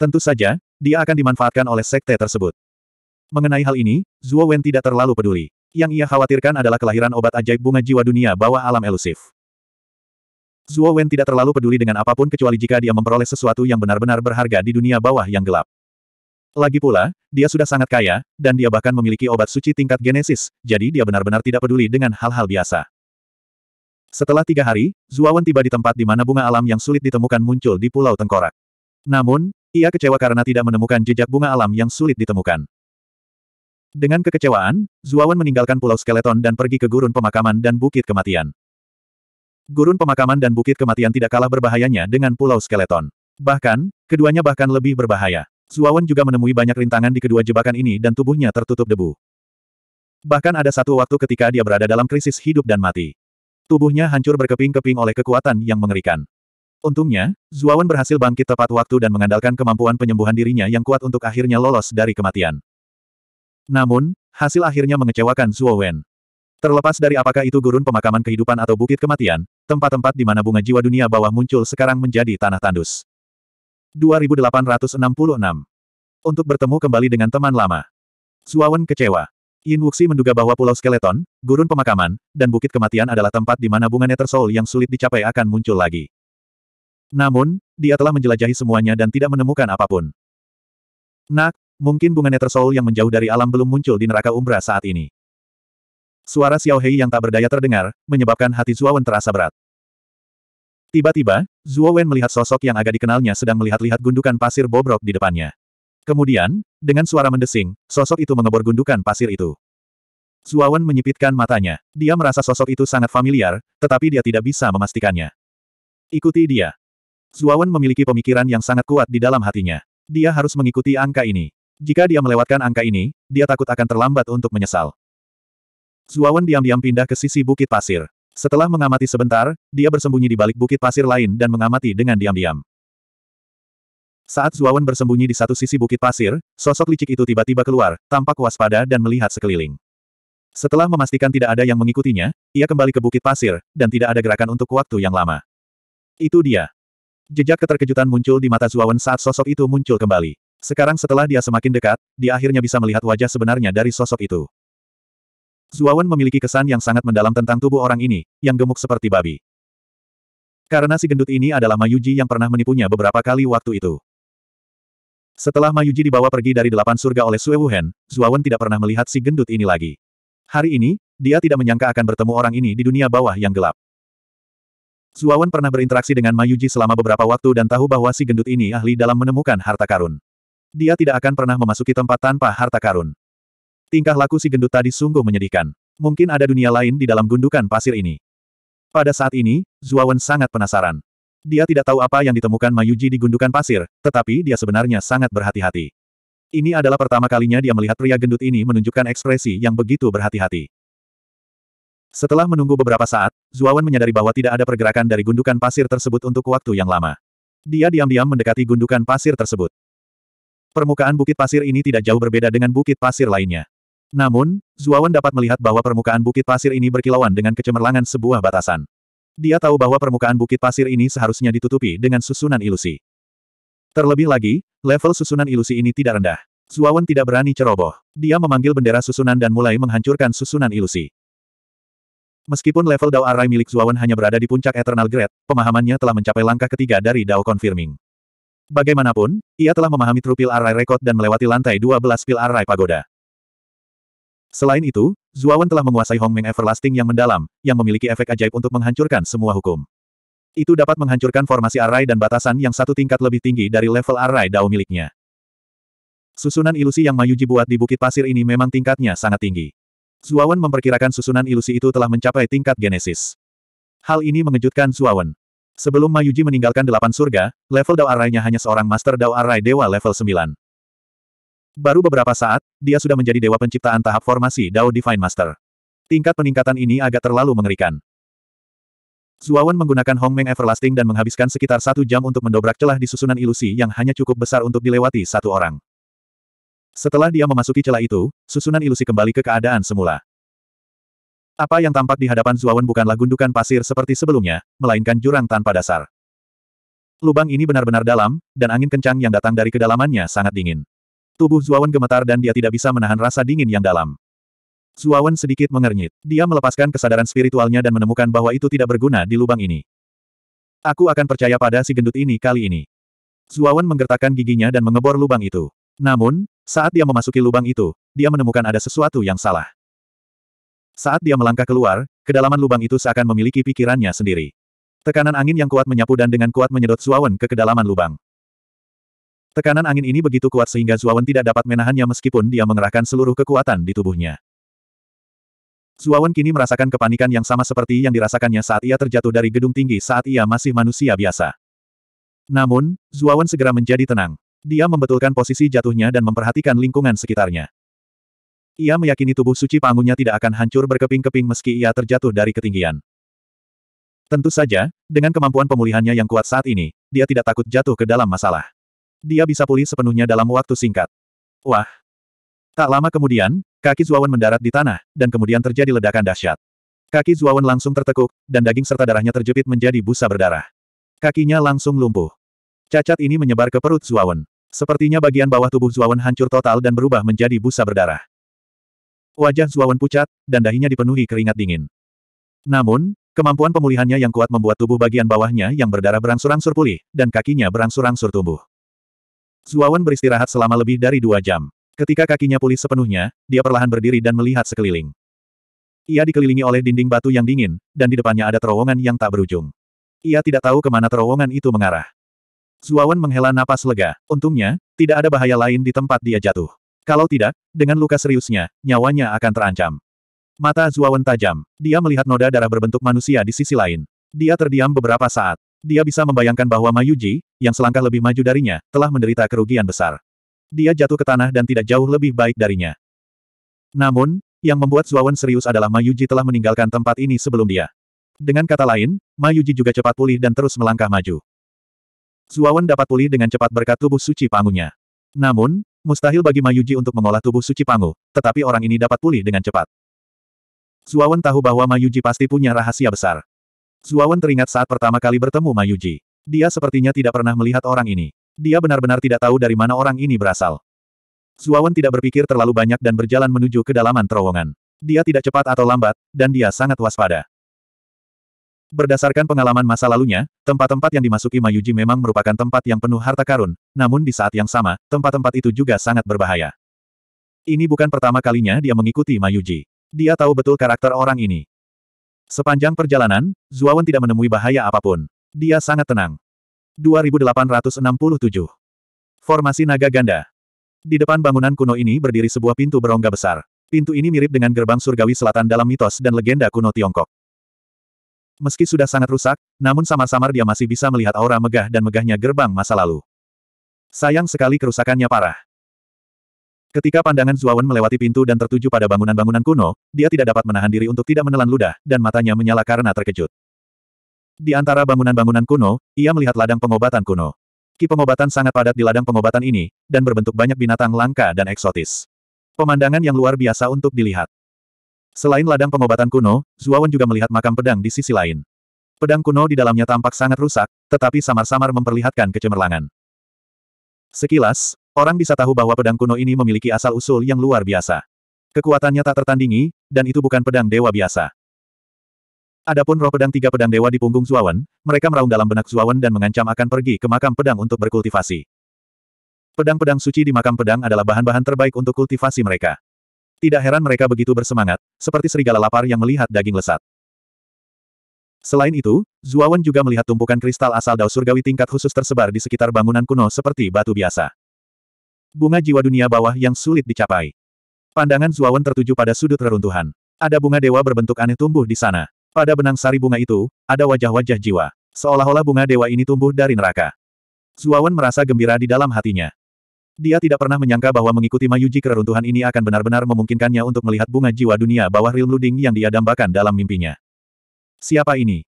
S1: Tentu saja, dia akan dimanfaatkan oleh Sekte tersebut. Mengenai hal ini, Zuo Wen tidak terlalu peduli. Yang ia khawatirkan adalah kelahiran obat ajaib bunga jiwa dunia bawah alam elusif. Zuo Wen tidak terlalu peduli dengan apapun kecuali jika dia memperoleh sesuatu yang benar-benar berharga di dunia bawah yang gelap. Lagi pula, dia sudah sangat kaya, dan dia bahkan memiliki obat suci tingkat genesis, jadi dia benar-benar tidak peduli dengan hal-hal biasa. Setelah tiga hari, Zuawan tiba di tempat di mana bunga alam yang sulit ditemukan muncul di Pulau Tengkorak. Namun, ia kecewa karena tidak menemukan jejak bunga alam yang sulit ditemukan. Dengan kekecewaan, Zuawan meninggalkan Pulau Skeleton dan pergi ke gurun pemakaman dan bukit kematian. Gurun pemakaman dan bukit kematian tidak kalah berbahayanya dengan Pulau Skeleton. Bahkan, keduanya bahkan lebih berbahaya. Zuawan juga menemui banyak rintangan di kedua jebakan ini dan tubuhnya tertutup debu. Bahkan ada satu waktu ketika dia berada dalam krisis hidup dan mati. Tubuhnya hancur berkeping-keping oleh kekuatan yang mengerikan. Untungnya, Zuawan berhasil bangkit tepat waktu dan mengandalkan kemampuan penyembuhan dirinya yang kuat untuk akhirnya lolos dari kematian. Namun, hasil akhirnya mengecewakan Zuawan. Terlepas dari apakah itu gurun pemakaman kehidupan atau bukit kematian, tempat-tempat di mana bunga jiwa dunia bawah muncul sekarang menjadi tanah tandus. 2866 Untuk bertemu kembali dengan teman lama. Zuawan kecewa. Yin Wuxi menduga bahwa pulau skeleton, gurun pemakaman, dan bukit kematian adalah tempat di mana bunga Nether Soul yang sulit dicapai akan muncul lagi. Namun, dia telah menjelajahi semuanya dan tidak menemukan apapun. Nak, mungkin bunga Nether Soul yang menjauh dari alam belum muncul di neraka umbra saat ini. Suara Xiao Hei yang tak berdaya terdengar, menyebabkan hati Zhuo Wen terasa berat. Tiba-tiba, Zhuo Wen melihat sosok yang agak dikenalnya sedang melihat-lihat gundukan pasir bobrok di depannya. Kemudian, dengan suara mendesing, sosok itu mengebor gundukan pasir itu. Zuawan menyipitkan matanya. Dia merasa sosok itu sangat familiar, tetapi dia tidak bisa memastikannya. Ikuti dia. Zuawan memiliki pemikiran yang sangat kuat di dalam hatinya. Dia harus mengikuti angka ini. Jika dia melewatkan angka ini, dia takut akan terlambat untuk menyesal. Zuawan diam-diam pindah ke sisi bukit pasir. Setelah mengamati sebentar, dia bersembunyi di balik bukit pasir lain dan mengamati dengan diam-diam. Saat Zuawan bersembunyi di satu sisi bukit pasir, sosok licik itu tiba-tiba keluar, tampak waspada dan melihat sekeliling. Setelah memastikan tidak ada yang mengikutinya, ia kembali ke bukit pasir, dan tidak ada gerakan untuk waktu yang lama. Itu dia. Jejak keterkejutan muncul di mata Zuawan saat sosok itu muncul kembali. Sekarang setelah dia semakin dekat, dia akhirnya bisa melihat wajah sebenarnya dari sosok itu. Zuawan memiliki kesan yang sangat mendalam tentang tubuh orang ini, yang gemuk seperti babi. Karena si gendut ini adalah Mayuji yang pernah menipunya beberapa kali waktu itu. Setelah Mayuji dibawa pergi dari delapan surga oleh Sue Wuhen, Zuawan tidak pernah melihat si gendut ini lagi. Hari ini, dia tidak menyangka akan bertemu orang ini di dunia bawah yang gelap. Zuawan pernah berinteraksi dengan Mayuji selama beberapa waktu dan tahu bahwa si gendut ini ahli dalam menemukan harta karun. Dia tidak akan pernah memasuki tempat tanpa harta karun. Tingkah laku si gendut tadi sungguh menyedihkan. Mungkin ada dunia lain di dalam gundukan pasir ini. Pada saat ini, Zuawan sangat penasaran. Dia tidak tahu apa yang ditemukan Mayuji di gundukan pasir, tetapi dia sebenarnya sangat berhati-hati. Ini adalah pertama kalinya dia melihat pria gendut ini menunjukkan ekspresi yang begitu berhati-hati. Setelah menunggu beberapa saat, Zuawan menyadari bahwa tidak ada pergerakan dari gundukan pasir tersebut untuk waktu yang lama. Dia diam-diam mendekati gundukan pasir tersebut. Permukaan bukit pasir ini tidak jauh berbeda dengan bukit pasir lainnya. Namun, Zuawan dapat melihat bahwa permukaan bukit pasir ini berkilauan dengan kecemerlangan sebuah batasan. Dia tahu bahwa permukaan bukit pasir ini seharusnya ditutupi dengan susunan ilusi. Terlebih lagi, level susunan ilusi ini tidak rendah. Zuawan tidak berani ceroboh. Dia memanggil bendera susunan dan mulai menghancurkan susunan ilusi. Meskipun level Dao Arai milik Zuawan hanya berada di puncak Eternal Grade, pemahamannya telah mencapai langkah ketiga dari Dao Confirming. Bagaimanapun, ia telah memahami trupil Arai Rekod dan melewati lantai 12 pil Arai Pagoda. Selain itu, Zuawan telah menguasai Hong Meng Everlasting yang mendalam, yang memiliki efek ajaib untuk menghancurkan semua hukum. Itu dapat menghancurkan formasi array dan batasan yang satu tingkat lebih tinggi dari level array dao miliknya. Susunan ilusi yang Mayuji buat di Bukit Pasir ini memang tingkatnya sangat tinggi. Zuawan memperkirakan susunan ilusi itu telah mencapai tingkat genesis. Hal ini mengejutkan Zuawan. Sebelum Mayuji meninggalkan delapan surga, level Dao Array-nya hanya seorang Master Dao arai Dewa level 9. Baru beberapa saat, dia sudah menjadi dewa penciptaan tahap formasi Dao Divine Master. Tingkat peningkatan ini agak terlalu mengerikan. Zuawan menggunakan Hong Meng Everlasting dan menghabiskan sekitar satu jam untuk mendobrak celah di susunan ilusi yang hanya cukup besar untuk dilewati satu orang. Setelah dia memasuki celah itu, susunan ilusi kembali ke keadaan semula. Apa yang tampak di hadapan Zuawan bukanlah gundukan pasir seperti sebelumnya, melainkan jurang tanpa dasar. Lubang ini benar-benar dalam, dan angin kencang yang datang dari kedalamannya sangat dingin. Tubuh Zuawan gemetar dan dia tidak bisa menahan rasa dingin yang dalam. Zuawan sedikit mengernyit. Dia melepaskan kesadaran spiritualnya dan menemukan bahwa itu tidak berguna di lubang ini. Aku akan percaya pada si gendut ini kali ini. Zuawan menggertakkan giginya dan mengebor lubang itu. Namun, saat dia memasuki lubang itu, dia menemukan ada sesuatu yang salah. Saat dia melangkah keluar, kedalaman lubang itu seakan memiliki pikirannya sendiri. Tekanan angin yang kuat menyapu dan dengan kuat menyedot Zuawan ke kedalaman lubang. Tekanan angin ini begitu kuat sehingga Zuawan tidak dapat menahannya meskipun dia mengerahkan seluruh kekuatan di tubuhnya. Zuawan kini merasakan kepanikan yang sama seperti yang dirasakannya saat ia terjatuh dari gedung tinggi saat ia masih manusia biasa. Namun, Zuawan segera menjadi tenang. Dia membetulkan posisi jatuhnya dan memperhatikan lingkungan sekitarnya. Ia meyakini tubuh suci panggungnya tidak akan hancur berkeping-keping meski ia terjatuh dari ketinggian. Tentu saja, dengan kemampuan pemulihannya yang kuat saat ini, dia tidak takut jatuh ke dalam masalah. Dia bisa pulih sepenuhnya dalam waktu singkat. Wah! Tak lama kemudian, kaki Zuawan mendarat di tanah, dan kemudian terjadi ledakan dahsyat. Kaki Zuawan langsung tertekuk, dan daging serta darahnya terjepit menjadi busa berdarah. Kakinya langsung lumpuh. Cacat ini menyebar ke perut Zuawan. Sepertinya bagian bawah tubuh Zuawan hancur total dan berubah menjadi busa berdarah. Wajah Zuawan pucat, dan dahinya dipenuhi keringat dingin. Namun, kemampuan pemulihannya yang kuat membuat tubuh bagian bawahnya yang berdarah berangsur-angsur pulih, dan kakinya berangsur-angsur tumbuh. Zuawan beristirahat selama lebih dari dua jam. Ketika kakinya pulih sepenuhnya, dia perlahan berdiri dan melihat sekeliling. Ia dikelilingi oleh dinding batu yang dingin, dan di depannya ada terowongan yang tak berujung. Ia tidak tahu kemana terowongan itu mengarah. Zuawan menghela napas lega. Untungnya, tidak ada bahaya lain di tempat dia jatuh. Kalau tidak, dengan luka seriusnya, nyawanya akan terancam. Mata Zuawan tajam. Dia melihat noda darah berbentuk manusia di sisi lain. Dia terdiam beberapa saat. Dia bisa membayangkan bahwa Mayuji, yang selangkah lebih maju darinya, telah menderita kerugian besar. Dia jatuh ke tanah dan tidak jauh lebih baik darinya. Namun, yang membuat Zuawan serius adalah Mayuji telah meninggalkan tempat ini sebelum dia. Dengan kata lain, Mayuji juga cepat pulih dan terus melangkah maju. Zuawan dapat pulih dengan cepat berkat tubuh suci pangunya. Namun, mustahil bagi Mayuji untuk mengolah tubuh suci pangu, tetapi orang ini dapat pulih dengan cepat. Zuawan tahu bahwa Mayuji pasti punya rahasia besar. Zuawan teringat saat pertama kali bertemu Mayuji. Dia sepertinya tidak pernah melihat orang ini. Dia benar-benar tidak tahu dari mana orang ini berasal. Zuawan tidak berpikir terlalu banyak dan berjalan menuju ke dalaman terowongan. Dia tidak cepat atau lambat, dan dia sangat waspada. Berdasarkan pengalaman masa lalunya, tempat-tempat yang dimasuki Mayuji memang merupakan tempat yang penuh harta karun, namun di saat yang sama, tempat-tempat itu juga sangat berbahaya. Ini bukan pertama kalinya dia mengikuti Mayuji. Dia tahu betul karakter orang ini. Sepanjang perjalanan, Zuawan tidak menemui bahaya apapun. Dia sangat tenang. 2867. Formasi naga ganda. Di depan bangunan kuno ini berdiri sebuah pintu berongga besar. Pintu ini mirip dengan gerbang surgawi selatan dalam mitos dan legenda kuno Tiongkok. Meski sudah sangat rusak, namun samar-samar dia masih bisa melihat aura megah dan megahnya gerbang masa lalu. Sayang sekali kerusakannya parah. Ketika pandangan Zuawan melewati pintu dan tertuju pada bangunan-bangunan kuno, dia tidak dapat menahan diri untuk tidak menelan ludah, dan matanya menyala karena terkejut. Di antara bangunan-bangunan kuno, ia melihat ladang pengobatan kuno. Ki pengobatan sangat padat di ladang pengobatan ini, dan berbentuk banyak binatang langka dan eksotis. Pemandangan yang luar biasa untuk dilihat. Selain ladang pengobatan kuno, Zuawan juga melihat makam pedang di sisi lain. Pedang kuno di dalamnya tampak sangat rusak, tetapi samar-samar memperlihatkan kecemerlangan. Sekilas, orang bisa tahu bahwa pedang kuno ini memiliki asal-usul yang luar biasa. Kekuatannya tak tertandingi, dan itu bukan pedang dewa biasa. Adapun roh pedang tiga pedang dewa di punggung Zuawan, mereka meraung dalam benak Zuawan dan mengancam akan pergi ke makam pedang untuk berkultivasi. Pedang-pedang suci di makam pedang adalah bahan-bahan terbaik untuk kultivasi mereka. Tidak heran mereka begitu bersemangat, seperti serigala lapar yang melihat daging lesat. Selain itu, Zuawan juga melihat tumpukan kristal asal dao surgawi tingkat khusus tersebar di sekitar bangunan kuno seperti batu biasa. Bunga jiwa dunia bawah yang sulit dicapai. Pandangan Zuawan tertuju pada sudut reruntuhan. Ada bunga dewa berbentuk aneh tumbuh di sana. Pada benang sari bunga itu, ada wajah-wajah jiwa. Seolah-olah bunga dewa ini tumbuh dari neraka. Zuawan merasa gembira di dalam hatinya. Dia tidak pernah menyangka bahwa mengikuti Mayuji keruntuhan ini akan benar-benar memungkinkannya untuk melihat bunga jiwa dunia bawah Real Luding yang dia dambakan dalam mimpinya. Siapa ini?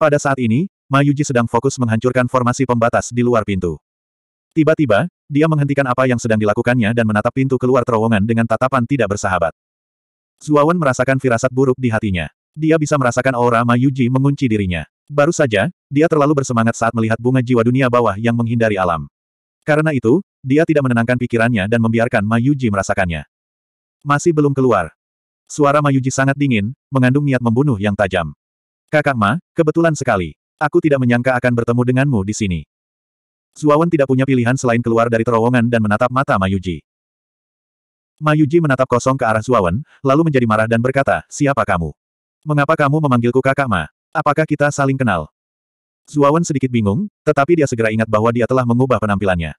S1: Pada saat ini, Mayuji sedang fokus menghancurkan formasi pembatas di luar pintu. Tiba-tiba, dia menghentikan apa yang sedang dilakukannya dan menatap pintu keluar terowongan dengan tatapan tidak bersahabat. Zuawan merasakan firasat buruk di hatinya. Dia bisa merasakan aura Mayuji mengunci dirinya. Baru saja, dia terlalu bersemangat saat melihat bunga jiwa dunia bawah yang menghindari alam. Karena itu, dia tidak menenangkan pikirannya dan membiarkan Mayuji merasakannya. Masih belum keluar. Suara Mayuji sangat dingin, mengandung niat membunuh yang tajam. Kakak Ma, kebetulan sekali. Aku tidak menyangka akan bertemu denganmu di sini. Zuawan tidak punya pilihan selain keluar dari terowongan dan menatap mata Mayuji. Mayuji menatap kosong ke arah Zuawan, lalu menjadi marah dan berkata, siapa kamu? Mengapa kamu memanggilku kakak Ma? Apakah kita saling kenal? Zuawan sedikit bingung, tetapi dia segera ingat bahwa dia telah mengubah penampilannya.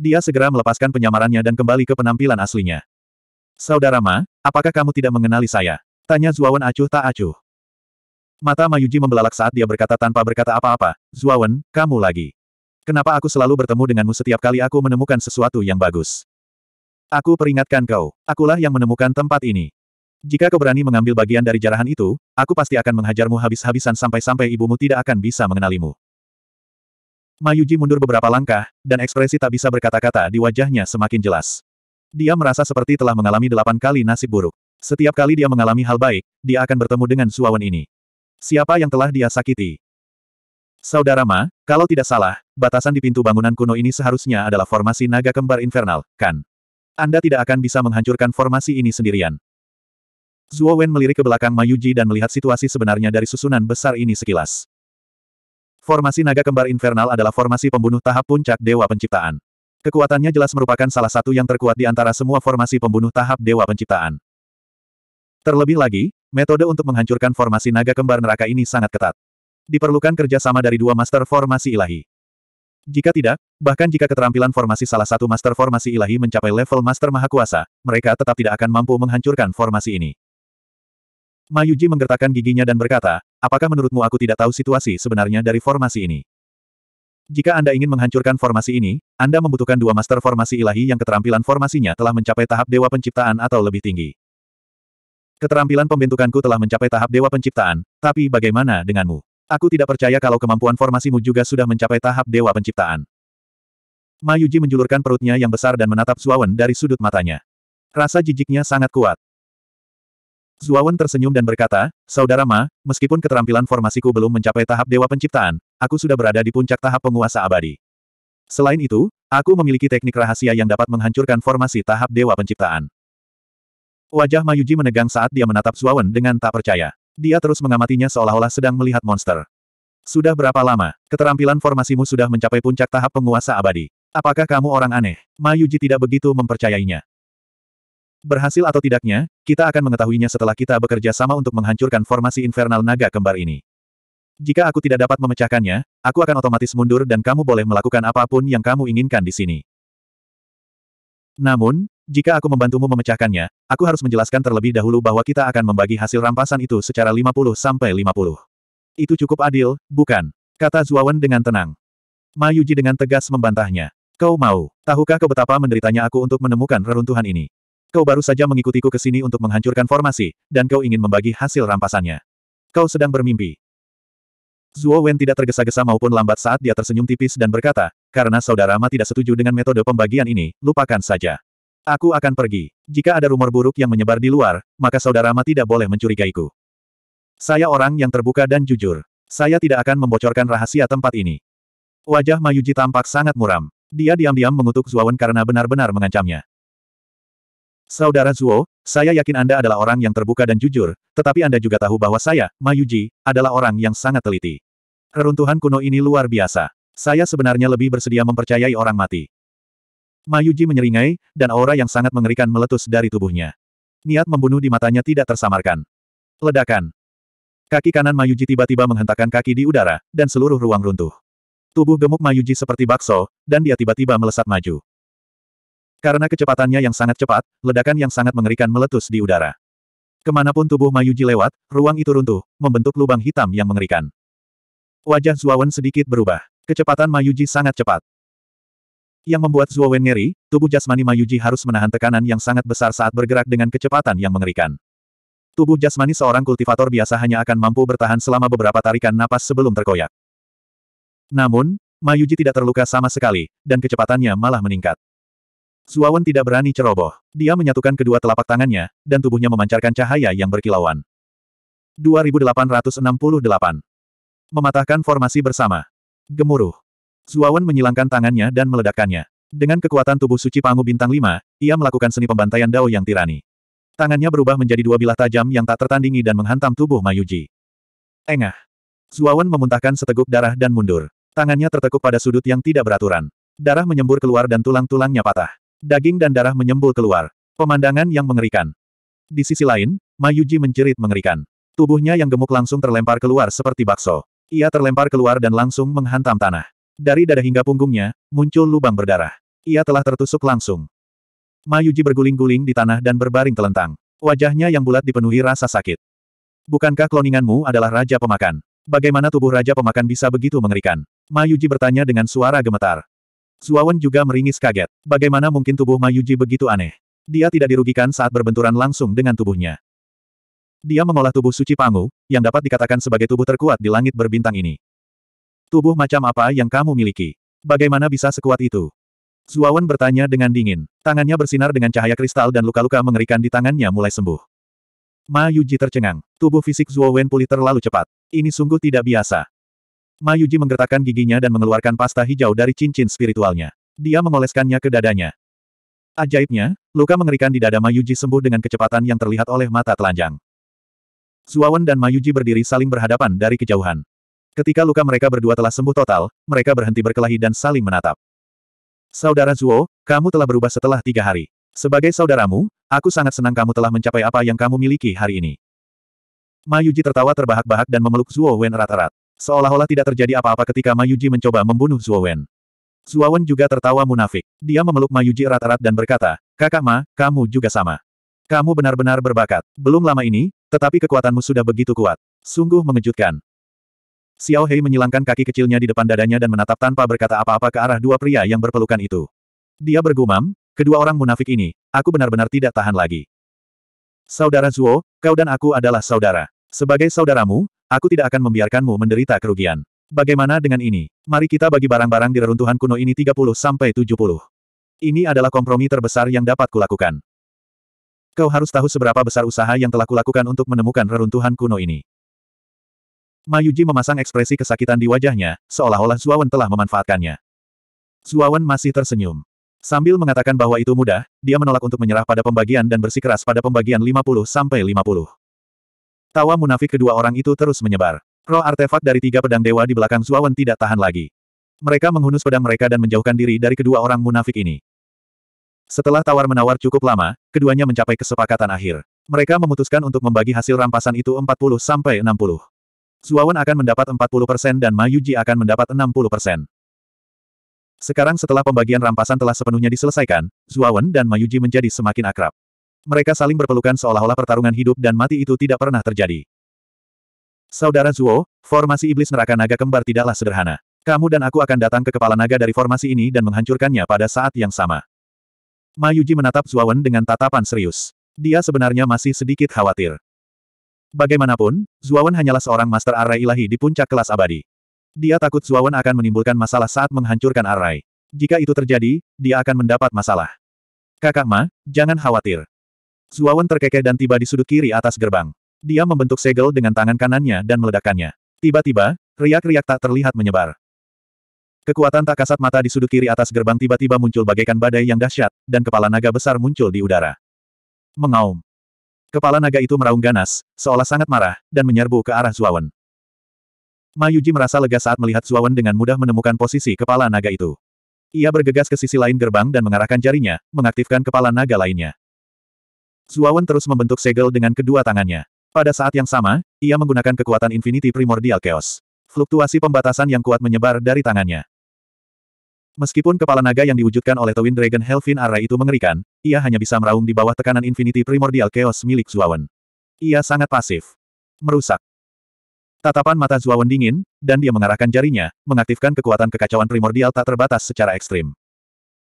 S1: Dia segera melepaskan penyamarannya dan kembali ke penampilan aslinya. Saudara Ma, apakah kamu tidak mengenali saya? Tanya Zuawan acuh tak acuh. Mata Mayuji membelalak saat dia berkata tanpa berkata apa-apa, Zuawan, kamu lagi. Kenapa aku selalu bertemu denganmu setiap kali aku menemukan sesuatu yang bagus? Aku peringatkan kau, akulah yang menemukan tempat ini. Jika kau berani mengambil bagian dari jarahan itu, aku pasti akan menghajarmu habis-habisan sampai-sampai ibumu tidak akan bisa mengenalimu. Mayuji mundur beberapa langkah, dan ekspresi tak bisa berkata-kata di wajahnya semakin jelas. Dia merasa seperti telah mengalami delapan kali nasib buruk. Setiap kali dia mengalami hal baik, dia akan bertemu dengan suawan ini. Siapa yang telah dia sakiti? Saudara Ma, kalau tidak salah, batasan di pintu bangunan kuno ini seharusnya adalah formasi naga kembar infernal, kan? Anda tidak akan bisa menghancurkan formasi ini sendirian. Zuo Wen melirik ke belakang Mayuji dan melihat situasi sebenarnya dari susunan besar ini sekilas. Formasi naga kembar infernal adalah formasi pembunuh tahap puncak Dewa Penciptaan. Kekuatannya jelas merupakan salah satu yang terkuat di antara semua formasi pembunuh tahap Dewa Penciptaan. Terlebih lagi, metode untuk menghancurkan formasi naga kembar neraka ini sangat ketat. Diperlukan kerjasama dari dua master formasi ilahi. Jika tidak, bahkan jika keterampilan formasi salah satu master formasi ilahi mencapai level master maha kuasa, mereka tetap tidak akan mampu menghancurkan formasi ini. Mayuji menggertakkan giginya dan berkata, apakah menurutmu aku tidak tahu situasi sebenarnya dari formasi ini? Jika Anda ingin menghancurkan formasi ini, Anda membutuhkan dua master formasi ilahi yang keterampilan formasinya telah mencapai tahap dewa penciptaan atau lebih tinggi. Keterampilan pembentukanku telah mencapai tahap dewa penciptaan, tapi bagaimana denganmu? Aku tidak percaya kalau kemampuan formasimu juga sudah mencapai tahap dewa penciptaan. Mayuji menjulurkan perutnya yang besar dan menatap Suawan dari sudut matanya. Rasa jijiknya sangat kuat. Zuawan tersenyum dan berkata, Saudara Ma, meskipun keterampilan formasiku belum mencapai tahap Dewa Penciptaan, aku sudah berada di puncak tahap penguasa abadi. Selain itu, aku memiliki teknik rahasia yang dapat menghancurkan formasi tahap Dewa Penciptaan. Wajah Mayuji menegang saat dia menatap Zuawan dengan tak percaya. Dia terus mengamatinya seolah-olah sedang melihat monster. Sudah berapa lama, keterampilan formasimu sudah mencapai puncak tahap penguasa abadi? Apakah kamu orang aneh? Mayuji tidak begitu mempercayainya. Berhasil atau tidaknya, kita akan mengetahuinya setelah kita bekerja sama untuk menghancurkan formasi infernal naga kembar ini. Jika aku tidak dapat memecahkannya, aku akan otomatis mundur dan kamu boleh melakukan apapun yang kamu inginkan di sini. Namun, jika aku membantumu memecahkannya, aku harus menjelaskan terlebih dahulu bahwa kita akan membagi hasil rampasan itu secara 50-50. Itu cukup adil, bukan? Kata Zuawan dengan tenang. Mayuji dengan tegas membantahnya. Kau mau, tahukah kau betapa menderitanya aku untuk menemukan reruntuhan ini? Kau baru saja mengikutiku ke sini untuk menghancurkan formasi, dan kau ingin membagi hasil rampasannya. Kau sedang bermimpi. Zuo Wen tidak tergesa-gesa maupun lambat saat dia tersenyum tipis dan berkata, karena saudara Ma tidak setuju dengan metode pembagian ini, lupakan saja. Aku akan pergi. Jika ada rumor buruk yang menyebar di luar, maka saudara Ma tidak boleh mencurigaiku. Saya orang yang terbuka dan jujur. Saya tidak akan membocorkan rahasia tempat ini. Wajah Mayuji tampak sangat muram. Dia diam-diam mengutuk Wen karena benar-benar mengancamnya. Saudara Zuo, saya yakin Anda adalah orang yang terbuka dan jujur, tetapi Anda juga tahu bahwa saya, Mayuji, adalah orang yang sangat teliti. Reruntuhan kuno ini luar biasa. Saya sebenarnya lebih bersedia mempercayai orang mati. Mayuji menyeringai, dan aura yang sangat mengerikan meletus dari tubuhnya. Niat membunuh di matanya tidak tersamarkan. Ledakan. Kaki kanan Mayuji tiba-tiba menghentakkan kaki di udara, dan seluruh ruang runtuh. Tubuh gemuk Mayuji seperti bakso, dan dia tiba-tiba melesat maju. Karena kecepatannya yang sangat cepat, ledakan yang sangat mengerikan meletus di udara. Kemanapun tubuh Mayuji lewat, ruang itu runtuh, membentuk lubang hitam yang mengerikan. Wajah Zuawan sedikit berubah. Kecepatan Mayuji sangat cepat. Yang membuat Zuawan ngeri, tubuh jasmani Mayuji harus menahan tekanan yang sangat besar saat bergerak dengan kecepatan yang mengerikan. Tubuh jasmani seorang kultivator biasa hanya akan mampu bertahan selama beberapa tarikan napas sebelum terkoyak. Namun, Mayuji tidak terluka sama sekali, dan kecepatannya malah meningkat. Zuawan tidak berani ceroboh. Dia menyatukan kedua telapak tangannya, dan tubuhnya memancarkan cahaya yang berkilauan. 2868. Mematahkan formasi bersama. Gemuruh. Zuawan menyilangkan tangannya dan meledakkannya. Dengan kekuatan tubuh suci Pangu Bintang Lima, ia melakukan seni pembantaian Dao yang tirani. Tangannya berubah menjadi dua bilah tajam yang tak tertandingi dan menghantam tubuh Mayuji. Engah. Zuawan memuntahkan seteguk darah dan mundur. Tangannya tertekuk pada sudut yang tidak beraturan. Darah menyembur keluar dan tulang-tulangnya patah. Daging dan darah menyembul keluar. Pemandangan yang mengerikan. Di sisi lain, Mayuji menjerit mengerikan. Tubuhnya yang gemuk langsung terlempar keluar seperti bakso. Ia terlempar keluar dan langsung menghantam tanah. Dari dada hingga punggungnya, muncul lubang berdarah. Ia telah tertusuk langsung. Mayuji berguling-guling di tanah dan berbaring telentang. Wajahnya yang bulat dipenuhi rasa sakit. Bukankah kloninganmu adalah Raja Pemakan? Bagaimana tubuh Raja Pemakan bisa begitu mengerikan? Mayuji bertanya dengan suara gemetar. Zuawan juga meringis kaget. Bagaimana mungkin tubuh Mayuji begitu aneh? Dia tidak dirugikan saat berbenturan langsung dengan tubuhnya. Dia mengolah tubuh suci Pangu, yang dapat dikatakan sebagai tubuh terkuat di langit berbintang ini. Tubuh macam apa yang kamu miliki? Bagaimana bisa sekuat itu? Zuawan bertanya dengan dingin. Tangannya bersinar dengan cahaya kristal dan luka-luka mengerikan di tangannya mulai sembuh. Ma Yuji tercengang. Tubuh fisik Zuawan pulih terlalu cepat. Ini sungguh tidak biasa. Mayuji menggertakkan giginya dan mengeluarkan pasta hijau dari cincin spiritualnya. Dia mengoleskannya ke dadanya. Ajaibnya, luka mengerikan di dada Mayuji sembuh dengan kecepatan yang terlihat oleh mata telanjang. Zuawan dan Mayuji berdiri saling berhadapan dari kejauhan. Ketika luka mereka berdua telah sembuh total, mereka berhenti berkelahi dan saling menatap. Saudara Zuo, kamu telah berubah setelah tiga hari. Sebagai saudaramu, aku sangat senang kamu telah mencapai apa yang kamu miliki hari ini. Mayuji tertawa terbahak-bahak dan memeluk Zuo Wen erat-erat. Seolah-olah tidak terjadi apa-apa ketika Mayuji mencoba membunuh Wen. Zuo Wen juga tertawa munafik. Dia memeluk Mayuji erat-erat dan berkata, Kakak Ma, kamu juga sama. Kamu benar-benar berbakat. Belum lama ini, tetapi kekuatanmu sudah begitu kuat. Sungguh mengejutkan. Xiao Hei menyilangkan kaki kecilnya di depan dadanya dan menatap tanpa berkata apa-apa ke arah dua pria yang berpelukan itu. Dia bergumam, kedua orang munafik ini, aku benar-benar tidak tahan lagi. Saudara Zuo, kau dan aku adalah saudara. Sebagai saudaramu, Aku tidak akan membiarkanmu menderita kerugian. Bagaimana dengan ini? Mari kita bagi barang-barang di reruntuhan kuno ini 30-70. sampai Ini adalah kompromi terbesar yang dapat kulakukan. Kau harus tahu seberapa besar usaha yang telah kulakukan untuk menemukan reruntuhan kuno ini. Mayuji memasang ekspresi kesakitan di wajahnya, seolah-olah Zuawan telah memanfaatkannya. Zuawan masih tersenyum. Sambil mengatakan bahwa itu mudah, dia menolak untuk menyerah pada pembagian dan bersikeras pada pembagian 50-50. sampai Tawa munafik kedua orang itu terus menyebar. Roh artefak dari tiga pedang dewa di belakang Zuawan tidak tahan lagi. Mereka menghunus pedang mereka dan menjauhkan diri dari kedua orang munafik ini. Setelah tawar-menawar cukup lama, keduanya mencapai kesepakatan akhir. Mereka memutuskan untuk membagi hasil rampasan itu 40-60. Zuawan akan mendapat 40% dan Mayuji akan mendapat 60%. Sekarang setelah pembagian rampasan telah sepenuhnya diselesaikan, Zuawan dan Mayuji menjadi semakin akrab. Mereka saling berpelukan seolah-olah pertarungan hidup dan mati itu tidak pernah terjadi. Saudara Zuo, formasi iblis neraka naga kembar tidaklah sederhana. Kamu dan aku akan datang ke kepala naga dari formasi ini dan menghancurkannya pada saat yang sama. Mayuji menatap Wen dengan tatapan serius. Dia sebenarnya masih sedikit khawatir. Bagaimanapun, Wen hanyalah seorang master arai ilahi di puncak kelas abadi. Dia takut Wen akan menimbulkan masalah saat menghancurkan arai. Jika itu terjadi, dia akan mendapat masalah. Kakak Ma, jangan khawatir. Zuawan terkekeh dan tiba di sudut kiri atas gerbang. Dia membentuk segel dengan tangan kanannya dan meledakkannya. Tiba-tiba, riak-riak tak terlihat menyebar. Kekuatan tak kasat mata di sudut kiri atas gerbang tiba-tiba muncul bagaikan badai yang dahsyat, dan kepala naga besar muncul di udara. Mengaum. Kepala naga itu meraung ganas, seolah sangat marah, dan menyerbu ke arah Zuawan. Mayuji merasa lega saat melihat Zuawan dengan mudah menemukan posisi kepala naga itu. Ia bergegas ke sisi lain gerbang dan mengarahkan jarinya, mengaktifkan kepala naga lainnya. Zuawan terus membentuk segel dengan kedua tangannya. Pada saat yang sama, ia menggunakan kekuatan infinity primordial chaos. Fluktuasi pembatasan yang kuat menyebar dari tangannya. Meskipun kepala naga yang diwujudkan oleh Twin Dragon Helvin Arai itu mengerikan, ia hanya bisa meraung di bawah tekanan Infinity Primordial Chaos milik Zuawan. Ia sangat pasif. Merusak. Tatapan mata Zuawan dingin, dan dia mengarahkan jarinya, mengaktifkan kekuatan kekacauan primordial tak terbatas secara ekstrim.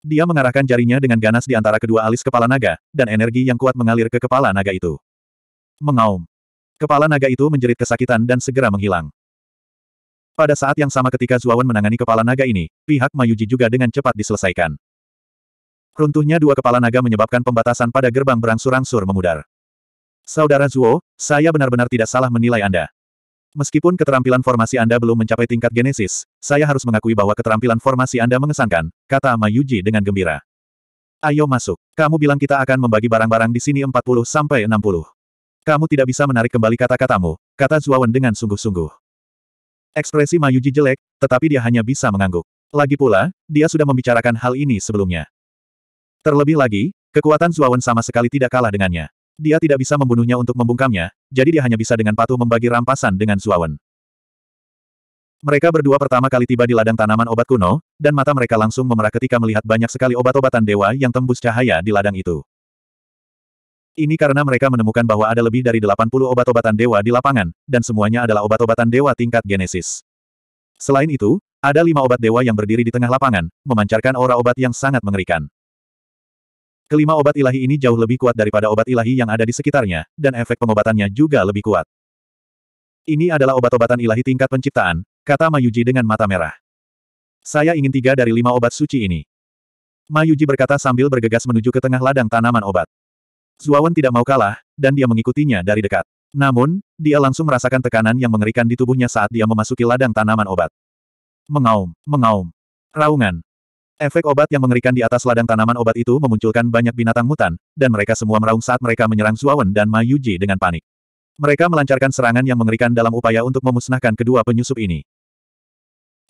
S1: Dia mengarahkan jarinya dengan ganas di antara kedua alis kepala naga, dan energi yang kuat mengalir ke kepala naga itu. Mengaum. Kepala naga itu menjerit kesakitan dan segera menghilang. Pada saat yang sama ketika Zuawan menangani kepala naga ini, pihak Mayuji juga dengan cepat diselesaikan. Runtuhnya dua kepala naga menyebabkan pembatasan pada gerbang berangsur-angsur memudar. Saudara Zuo, saya benar-benar tidak salah menilai Anda. Meskipun keterampilan formasi Anda belum mencapai tingkat genesis, saya harus mengakui bahwa keterampilan formasi Anda mengesankan, kata Mayuji dengan gembira. Ayo masuk. Kamu bilang kita akan membagi barang-barang di sini 40 60. Kamu tidak bisa menarik kembali kata-katamu, kata Zuawan dengan sungguh-sungguh. Ekspresi Mayuji jelek, tetapi dia hanya bisa mengangguk. Lagi pula, dia sudah membicarakan hal ini sebelumnya. Terlebih lagi, kekuatan Zuawan sama sekali tidak kalah dengannya. Dia tidak bisa membunuhnya untuk membungkamnya, jadi dia hanya bisa dengan patuh membagi rampasan dengan Suawen. Mereka berdua pertama kali tiba di ladang tanaman obat kuno, dan mata mereka langsung memerah ketika melihat banyak sekali obat-obatan dewa yang tembus cahaya di ladang itu. Ini karena mereka menemukan bahwa ada lebih dari 80 obat-obatan dewa di lapangan, dan semuanya adalah obat-obatan dewa tingkat genesis. Selain itu, ada lima obat dewa yang berdiri di tengah lapangan, memancarkan aura obat yang sangat mengerikan. Kelima obat ilahi ini jauh lebih kuat daripada obat ilahi yang ada di sekitarnya, dan efek pengobatannya juga lebih kuat. Ini adalah obat-obatan ilahi tingkat penciptaan, kata Mayuji dengan mata merah. Saya ingin tiga dari lima obat suci ini. Mayuji berkata sambil bergegas menuju ke tengah ladang tanaman obat. Zuawan tidak mau kalah, dan dia mengikutinya dari dekat. Namun, dia langsung merasakan tekanan yang mengerikan di tubuhnya saat dia memasuki ladang tanaman obat. Mengaum, mengaum. Raungan, Efek obat yang mengerikan di atas ladang tanaman obat itu memunculkan banyak binatang mutan, dan mereka semua meraung saat mereka menyerang Zuawan dan Ma Yuji dengan panik. Mereka melancarkan serangan yang mengerikan dalam upaya untuk memusnahkan kedua penyusup ini.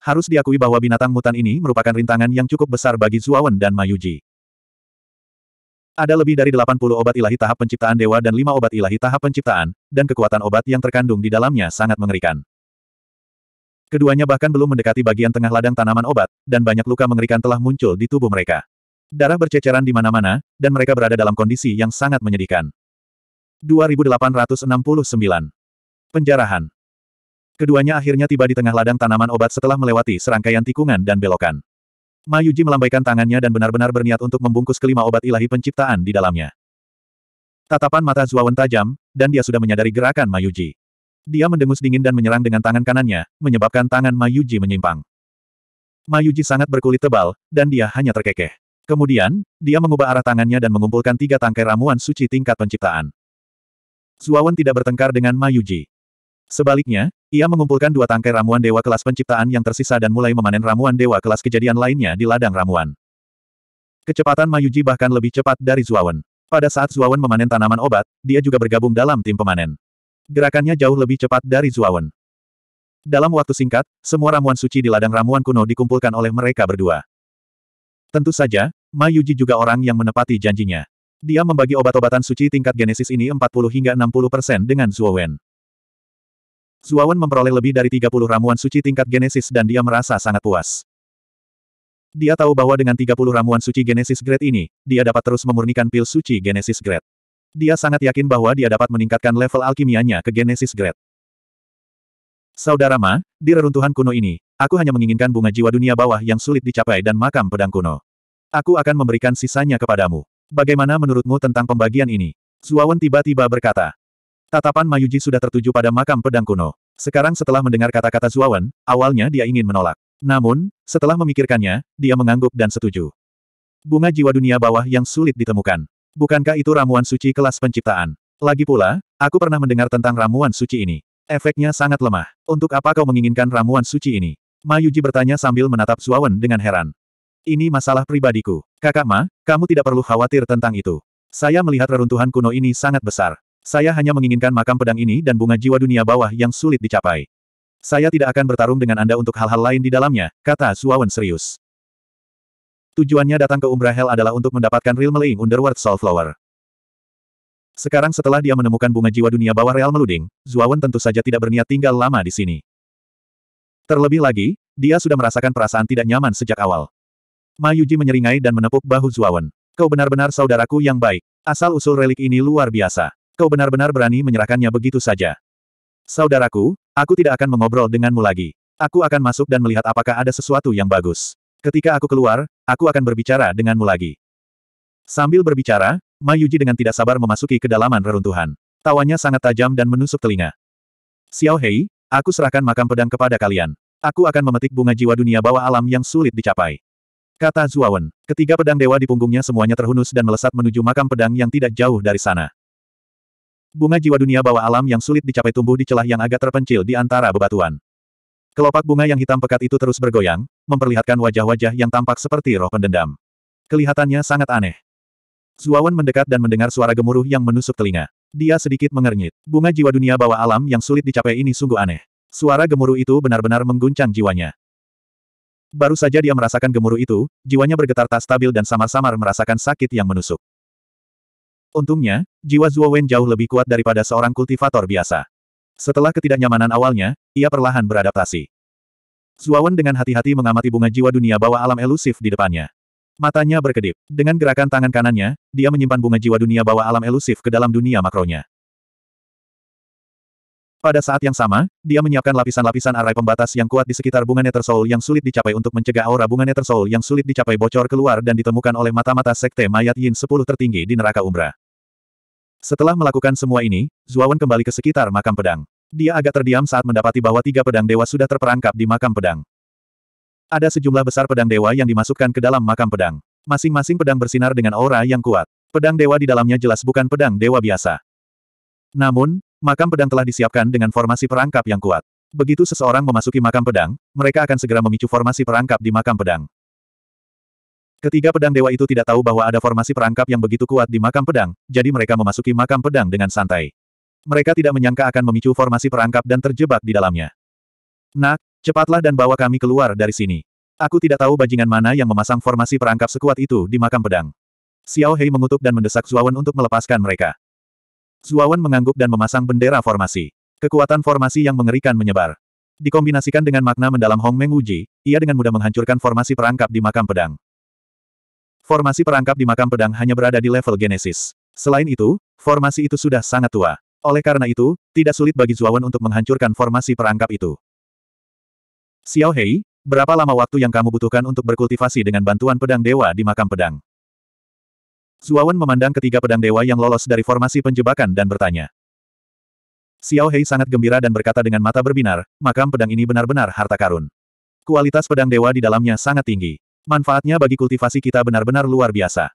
S1: Harus diakui bahwa binatang mutan ini merupakan rintangan yang cukup besar bagi Zuawan dan Ma Yuji. Ada lebih dari 80 obat ilahi tahap penciptaan dewa dan 5 obat ilahi tahap penciptaan, dan kekuatan obat yang terkandung di dalamnya sangat mengerikan. Keduanya bahkan belum mendekati bagian tengah ladang tanaman obat, dan banyak luka mengerikan telah muncul di tubuh mereka. Darah berceceran di mana-mana, dan mereka berada dalam kondisi yang sangat menyedihkan. 2869. Penjarahan. Keduanya akhirnya tiba di tengah ladang tanaman obat setelah melewati serangkaian tikungan dan belokan. Mayuji melambaikan tangannya dan benar-benar berniat untuk membungkus kelima obat ilahi penciptaan di dalamnya. Tatapan mata Zuawan tajam, dan dia sudah menyadari gerakan Mayuji. Dia mendengus dingin dan menyerang dengan tangan kanannya, menyebabkan tangan Mayuji menyimpang. Mayuji sangat berkulit tebal, dan dia hanya terkekeh. Kemudian, dia mengubah arah tangannya dan mengumpulkan tiga tangkai ramuan suci tingkat penciptaan. Zuawan tidak bertengkar dengan Mayuji. Sebaliknya, ia mengumpulkan dua tangkai ramuan dewa kelas penciptaan yang tersisa dan mulai memanen ramuan dewa kelas kejadian lainnya di ladang ramuan. Kecepatan Mayuji bahkan lebih cepat dari Zuawan. Pada saat Zuawan memanen tanaman obat, dia juga bergabung dalam tim pemanen. Gerakannya jauh lebih cepat dari Zuawan. Dalam waktu singkat, semua ramuan suci di ladang ramuan kuno dikumpulkan oleh mereka berdua. Tentu saja, Ma Yuji juga orang yang menepati janjinya. Dia membagi obat-obatan suci tingkat genesis ini 40 hingga 60 persen dengan Zuowen. Zuawan memperoleh lebih dari 30 ramuan suci tingkat genesis dan dia merasa sangat puas. Dia tahu bahwa dengan 30 ramuan suci genesis grade ini, dia dapat terus memurnikan pil suci genesis grade. Dia sangat yakin bahwa dia dapat meningkatkan level alkimianya ke Genesis Grade. Saudara Ma, di reruntuhan kuno ini, aku hanya menginginkan bunga jiwa dunia bawah yang sulit dicapai dan makam pedang kuno. Aku akan memberikan sisanya kepadamu. Bagaimana menurutmu tentang pembagian ini? Zuawan tiba-tiba berkata. Tatapan Mayuji sudah tertuju pada makam pedang kuno. Sekarang setelah mendengar kata-kata Zuawan, awalnya dia ingin menolak. Namun, setelah memikirkannya, dia mengangguk dan setuju. Bunga jiwa dunia bawah yang sulit ditemukan. Bukankah itu ramuan suci kelas penciptaan? Lagi pula, aku pernah mendengar tentang ramuan suci ini. Efeknya sangat lemah. Untuk apa kau menginginkan ramuan suci ini? Mayuji bertanya sambil menatap Suawen dengan heran. Ini masalah pribadiku. Kakak Ma, kamu tidak perlu khawatir tentang itu. Saya melihat reruntuhan kuno ini sangat besar. Saya hanya menginginkan makam pedang ini dan bunga jiwa dunia bawah yang sulit dicapai. Saya tidak akan bertarung dengan Anda untuk hal-hal lain di dalamnya, kata Suawen serius. Tujuannya datang ke Umbra Hell adalah untuk mendapatkan Real Meling Underworld Soul Flower. Sekarang setelah dia menemukan bunga jiwa dunia bawah Real Meluding, Zuawan tentu saja tidak berniat tinggal lama di sini. Terlebih lagi, dia sudah merasakan perasaan tidak nyaman sejak awal. Mayuji menyeringai dan menepuk bahu Zuawan. Kau benar-benar saudaraku yang baik. Asal-usul relik ini luar biasa. Kau benar-benar berani menyerahkannya begitu saja. Saudaraku, aku tidak akan mengobrol denganmu lagi. Aku akan masuk dan melihat apakah ada sesuatu yang bagus. Ketika aku keluar, aku akan berbicara denganmu lagi. Sambil berbicara, Mayuji dengan tidak sabar memasuki kedalaman reruntuhan. Tawanya sangat tajam dan menusuk telinga. Xiao Hei, aku serahkan makam pedang kepada kalian. Aku akan memetik bunga jiwa dunia bawah alam yang sulit dicapai. Kata Zuawan. Ketiga pedang dewa di punggungnya semuanya terhunus dan melesat menuju makam pedang yang tidak jauh dari sana. Bunga jiwa dunia bawah alam yang sulit dicapai tumbuh di celah yang agak terpencil di antara bebatuan. Kelopak bunga yang hitam pekat itu terus bergoyang, memperlihatkan wajah-wajah yang tampak seperti roh pendendam. Kelihatannya sangat aneh. Zuawan mendekat dan mendengar suara gemuruh yang menusuk telinga. Dia sedikit mengernyit. Bunga jiwa dunia bawah alam yang sulit dicapai ini sungguh aneh. Suara gemuruh itu benar-benar mengguncang jiwanya. Baru saja dia merasakan gemuruh itu, jiwanya bergetar tak stabil dan samar-samar merasakan sakit yang menusuk. Untungnya, jiwa Wen jauh lebih kuat daripada seorang kultivator biasa. Setelah ketidaknyamanan awalnya, ia perlahan beradaptasi. Zuawan dengan hati-hati mengamati bunga jiwa dunia bawah alam elusif di depannya. Matanya berkedip. Dengan gerakan tangan kanannya, dia menyimpan bunga jiwa dunia bawah alam elusif ke dalam dunia makronya. Pada saat yang sama, dia menyiapkan lapisan-lapisan arai pembatas yang kuat di sekitar bunga Nether yang sulit dicapai untuk mencegah aura bunga Nether yang sulit dicapai bocor keluar dan ditemukan oleh mata-mata sekte mayat Yin 10 tertinggi di neraka Umbra. Setelah melakukan semua ini, Zuawan kembali ke sekitar makam pedang. Dia agak terdiam saat mendapati bahwa tiga pedang dewa sudah terperangkap di makam pedang. Ada sejumlah besar pedang dewa yang dimasukkan ke dalam makam pedang. Masing-masing pedang bersinar dengan aura yang kuat. Pedang dewa di dalamnya jelas bukan pedang dewa biasa. Namun, makam pedang telah disiapkan dengan formasi perangkap yang kuat. Begitu seseorang memasuki makam pedang, mereka akan segera memicu formasi perangkap di makam pedang. Ketiga pedang dewa itu tidak tahu bahwa ada formasi perangkap yang begitu kuat di makam pedang, jadi mereka memasuki makam pedang dengan santai. Mereka tidak menyangka akan memicu formasi perangkap dan terjebak di dalamnya. Nak, cepatlah dan bawa kami keluar dari sini. Aku tidak tahu bajingan mana yang memasang formasi perangkap sekuat itu di makam pedang. Xiao Hei mengutuk dan mendesak Zuawan untuk melepaskan mereka. Zuawan mengangguk dan memasang bendera formasi. Kekuatan formasi yang mengerikan menyebar. Dikombinasikan dengan makna mendalam Hong Meng Wuji, ia dengan mudah menghancurkan formasi perangkap di makam pedang. Formasi perangkap di makam pedang hanya berada di level Genesis. Selain itu, formasi itu sudah sangat tua. Oleh karena itu, tidak sulit bagi Zuawan untuk menghancurkan formasi perangkap itu. Xiao Hei, berapa lama waktu yang kamu butuhkan untuk berkultivasi dengan bantuan pedang dewa di makam pedang? Zuawan memandang ketiga pedang dewa yang lolos dari formasi penjebakan dan bertanya. Xiao Hei sangat gembira dan berkata dengan mata berbinar, makam pedang ini benar-benar harta karun. Kualitas pedang dewa di dalamnya sangat tinggi. Manfaatnya bagi kultivasi kita benar-benar luar biasa.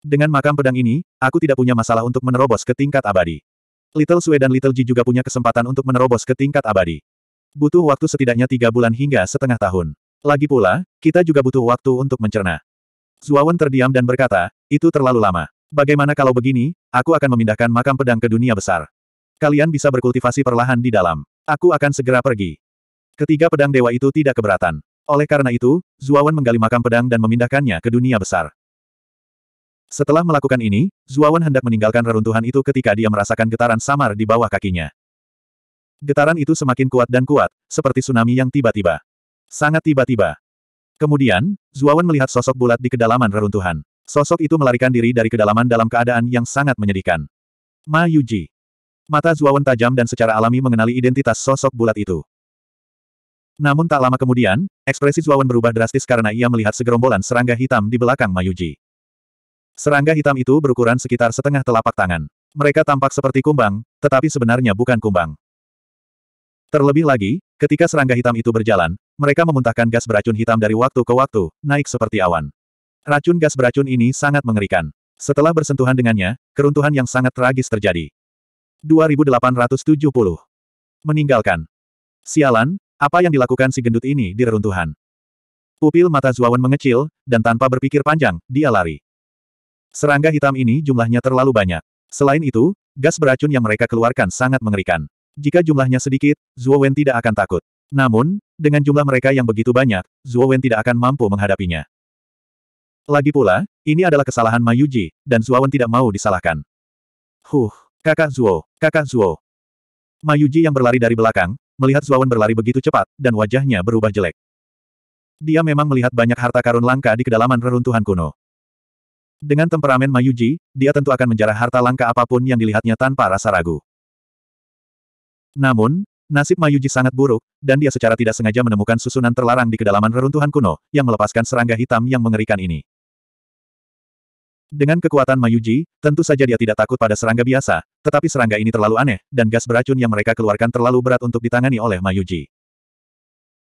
S1: Dengan makam pedang ini, aku tidak punya masalah untuk menerobos ke tingkat abadi. Little Sue dan Little Ji juga punya kesempatan untuk menerobos ke tingkat abadi. Butuh waktu setidaknya tiga bulan hingga setengah tahun. Lagi pula, kita juga butuh waktu untuk mencerna. Zuawan terdiam dan berkata, itu terlalu lama. Bagaimana kalau begini, aku akan memindahkan makam pedang ke dunia besar. Kalian bisa berkultivasi perlahan di dalam. Aku akan segera pergi. Ketiga pedang dewa itu tidak keberatan. Oleh karena itu, Zuawan menggali makam pedang dan memindahkannya ke dunia besar. Setelah melakukan ini, Zuawan hendak meninggalkan reruntuhan itu ketika dia merasakan getaran samar di bawah kakinya. Getaran itu semakin kuat dan kuat, seperti tsunami yang tiba-tiba. Sangat tiba-tiba. Kemudian, Zuawan melihat sosok bulat di kedalaman reruntuhan. Sosok itu melarikan diri dari kedalaman dalam keadaan yang sangat menyedihkan. Ma Yuji. Mata Zuawan tajam dan secara alami mengenali identitas sosok bulat itu. Namun tak lama kemudian, ekspresi Zuawan berubah drastis karena ia melihat segerombolan serangga hitam di belakang Mayuji. Serangga hitam itu berukuran sekitar setengah telapak tangan. Mereka tampak seperti kumbang, tetapi sebenarnya bukan kumbang. Terlebih lagi, ketika serangga hitam itu berjalan, mereka memuntahkan gas beracun hitam dari waktu ke waktu, naik seperti awan. Racun gas beracun ini sangat mengerikan. Setelah bersentuhan dengannya, keruntuhan yang sangat tragis terjadi. 2870. Meninggalkan. Sialan, apa yang dilakukan si gendut ini di reruntuhan? Pupil mata Zuawan mengecil, dan tanpa berpikir panjang, dia lari. Serangga hitam ini jumlahnya terlalu banyak. Selain itu, gas beracun yang mereka keluarkan sangat mengerikan. Jika jumlahnya sedikit, Zuo tidak akan takut. Namun, dengan jumlah mereka yang begitu banyak, Zuo tidak akan mampu menghadapinya. Lagi pula, ini adalah kesalahan Mayuji, dan Zuo tidak mau disalahkan. Huh, kakak Zuo, kakak Zuo. Mayuji yang berlari dari belakang, melihat Zuawan berlari begitu cepat, dan wajahnya berubah jelek. Dia memang melihat banyak harta karun langka di kedalaman reruntuhan kuno. Dengan temperamen Mayuji, dia tentu akan menjarah harta langka apapun yang dilihatnya tanpa rasa ragu. Namun, nasib Mayuji sangat buruk, dan dia secara tidak sengaja menemukan susunan terlarang di kedalaman reruntuhan kuno, yang melepaskan serangga hitam yang mengerikan ini. Dengan kekuatan Mayuji, tentu saja dia tidak takut pada serangga biasa, tetapi serangga ini terlalu aneh, dan gas beracun yang mereka keluarkan terlalu berat untuk ditangani oleh Mayuji.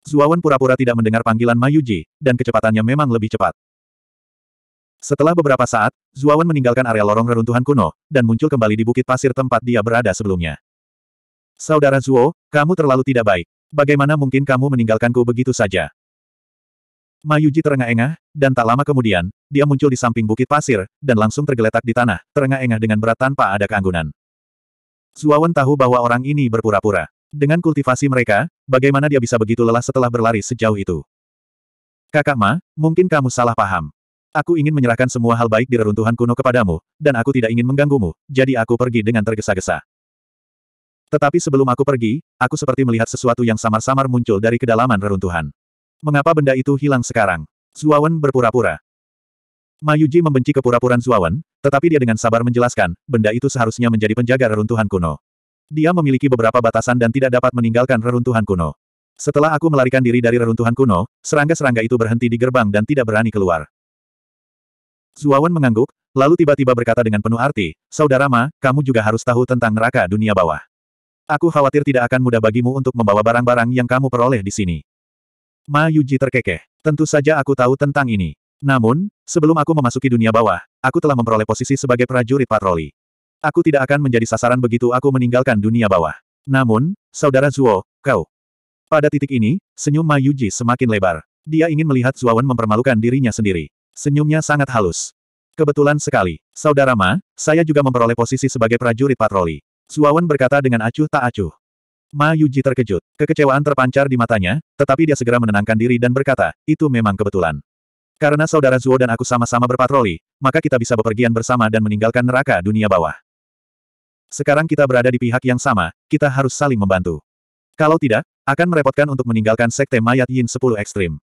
S1: Zuawan pura-pura tidak mendengar panggilan Mayuji, dan kecepatannya memang lebih cepat. Setelah beberapa saat, Zuawan meninggalkan area lorong reruntuhan kuno, dan muncul kembali di bukit pasir tempat dia berada sebelumnya. Saudara Zuo, kamu terlalu tidak baik. Bagaimana mungkin kamu meninggalkanku begitu saja? Mayuji terengah-engah, dan tak lama kemudian, dia muncul di samping bukit pasir, dan langsung tergeletak di tanah, terengah-engah dengan berat tanpa ada keanggunan. Zuawan tahu bahwa orang ini berpura-pura. Dengan kultivasi mereka, bagaimana dia bisa begitu lelah setelah berlari sejauh itu? Kakak Ma, mungkin kamu salah paham. Aku ingin menyerahkan semua hal baik di reruntuhan kuno kepadamu, dan aku tidak ingin mengganggumu, jadi aku pergi dengan tergesa-gesa. Tetapi sebelum aku pergi, aku seperti melihat sesuatu yang samar-samar muncul dari kedalaman reruntuhan. Mengapa benda itu hilang sekarang? Zuawan berpura-pura. Mayuji membenci kepura-puraan Zuawan, tetapi dia dengan sabar menjelaskan, benda itu seharusnya menjadi penjaga reruntuhan kuno. Dia memiliki beberapa batasan dan tidak dapat meninggalkan reruntuhan kuno. Setelah aku melarikan diri dari reruntuhan kuno, serangga-serangga itu berhenti di gerbang dan tidak berani keluar. Zuawan mengangguk, lalu tiba-tiba berkata dengan penuh arti, Saudara Ma, kamu juga harus tahu tentang neraka dunia bawah. Aku khawatir tidak akan mudah bagimu untuk membawa barang-barang yang kamu peroleh di sini. Ma Yuji terkekeh. Tentu saja aku tahu tentang ini. Namun, sebelum aku memasuki dunia bawah, aku telah memperoleh posisi sebagai prajurit patroli. Aku tidak akan menjadi sasaran begitu aku meninggalkan dunia bawah. Namun, saudara Zuo, kau. Pada titik ini, senyum Ma Yuji semakin lebar. Dia ingin melihat Zuawan mempermalukan dirinya sendiri. Senyumnya sangat halus. Kebetulan sekali, saudara Ma, saya juga memperoleh posisi sebagai prajurit patroli. Zuawan berkata dengan acuh tak acuh. Ma Yuji terkejut. Kekecewaan terpancar di matanya, tetapi dia segera menenangkan diri dan berkata, itu memang kebetulan. Karena saudara Zuo dan aku sama-sama berpatroli, maka kita bisa bepergian bersama dan meninggalkan neraka dunia bawah. Sekarang kita berada di pihak yang sama, kita harus saling membantu. Kalau tidak, akan merepotkan untuk meninggalkan sekte mayat Yin 10 ekstrim.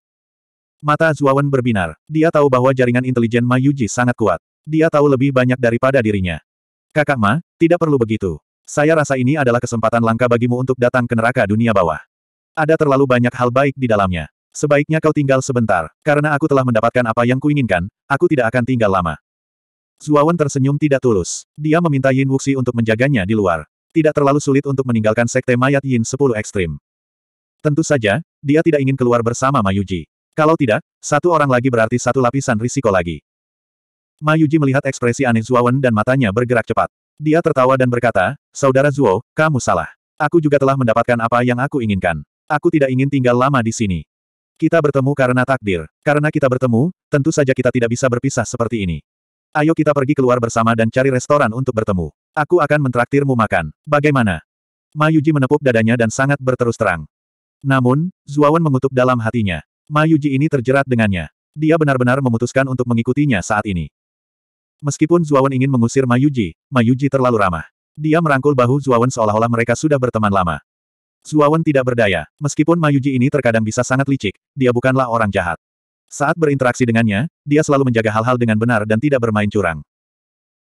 S1: Mata Zuawan berbinar. Dia tahu bahwa jaringan intelijen Ma Yuji sangat kuat. Dia tahu lebih banyak daripada dirinya. Kakak Ma, tidak perlu begitu. Saya rasa ini adalah kesempatan langka bagimu untuk datang ke neraka dunia bawah. Ada terlalu banyak hal baik di dalamnya. Sebaiknya kau tinggal sebentar, karena aku telah mendapatkan apa yang kuinginkan, aku tidak akan tinggal lama. Zuawan tersenyum tidak tulus. Dia meminta Yin Wuxi untuk menjaganya di luar. Tidak terlalu sulit untuk meninggalkan sekte mayat Yin 10 ekstrim. Tentu saja, dia tidak ingin keluar bersama Mayuji. Kalau tidak, satu orang lagi berarti satu lapisan risiko lagi. Mayuji melihat ekspresi aneh Zuawan dan matanya bergerak cepat. Dia tertawa dan berkata, Saudara Zuo, kamu salah. Aku juga telah mendapatkan apa yang aku inginkan. Aku tidak ingin tinggal lama di sini. Kita bertemu karena takdir. Karena kita bertemu, tentu saja kita tidak bisa berpisah seperti ini. Ayo kita pergi keluar bersama dan cari restoran untuk bertemu. Aku akan mentraktirmu makan. Bagaimana? Mayuji menepuk dadanya dan sangat berterus terang. Namun, Zuawan mengutuk dalam hatinya. Mayuji ini terjerat dengannya. Dia benar-benar memutuskan untuk mengikutinya saat ini. Meskipun Zuawan ingin mengusir Mayuji, Mayuji terlalu ramah. Dia merangkul bahu Zuawan seolah-olah mereka sudah berteman lama. Zuawan tidak berdaya, meskipun Mayuji ini terkadang bisa sangat licik, dia bukanlah orang jahat. Saat berinteraksi dengannya, dia selalu menjaga hal-hal dengan benar dan tidak bermain curang.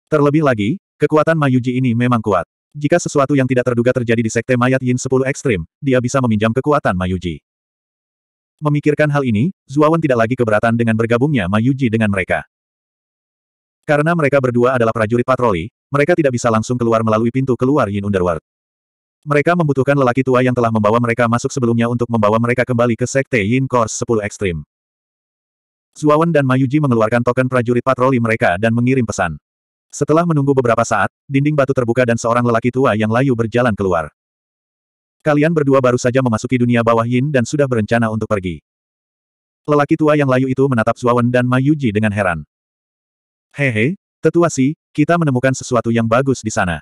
S1: Terlebih lagi, kekuatan Mayuji ini memang kuat. Jika sesuatu yang tidak terduga terjadi di Sekte Mayat Yin 10 Ekstrim, dia bisa meminjam kekuatan Mayuji. Memikirkan hal ini, Zuawan tidak lagi keberatan dengan bergabungnya Mayuji dengan mereka. Karena mereka berdua adalah prajurit patroli, mereka tidak bisa langsung keluar melalui pintu keluar Yin Underworld. Mereka membutuhkan lelaki tua yang telah membawa mereka masuk sebelumnya untuk membawa mereka kembali ke Sekte Yin Course 10 Ekstrim. Zuawan dan Mayuji mengeluarkan token prajurit patroli mereka dan mengirim pesan. Setelah menunggu beberapa saat, dinding batu terbuka dan seorang lelaki tua yang layu berjalan keluar. Kalian berdua baru saja memasuki dunia bawah Yin dan sudah berencana untuk pergi. Lelaki tua yang layu itu menatap Zuawan dan Mayuji dengan heran. Hehe, tetua si, kita menemukan sesuatu yang bagus di sana.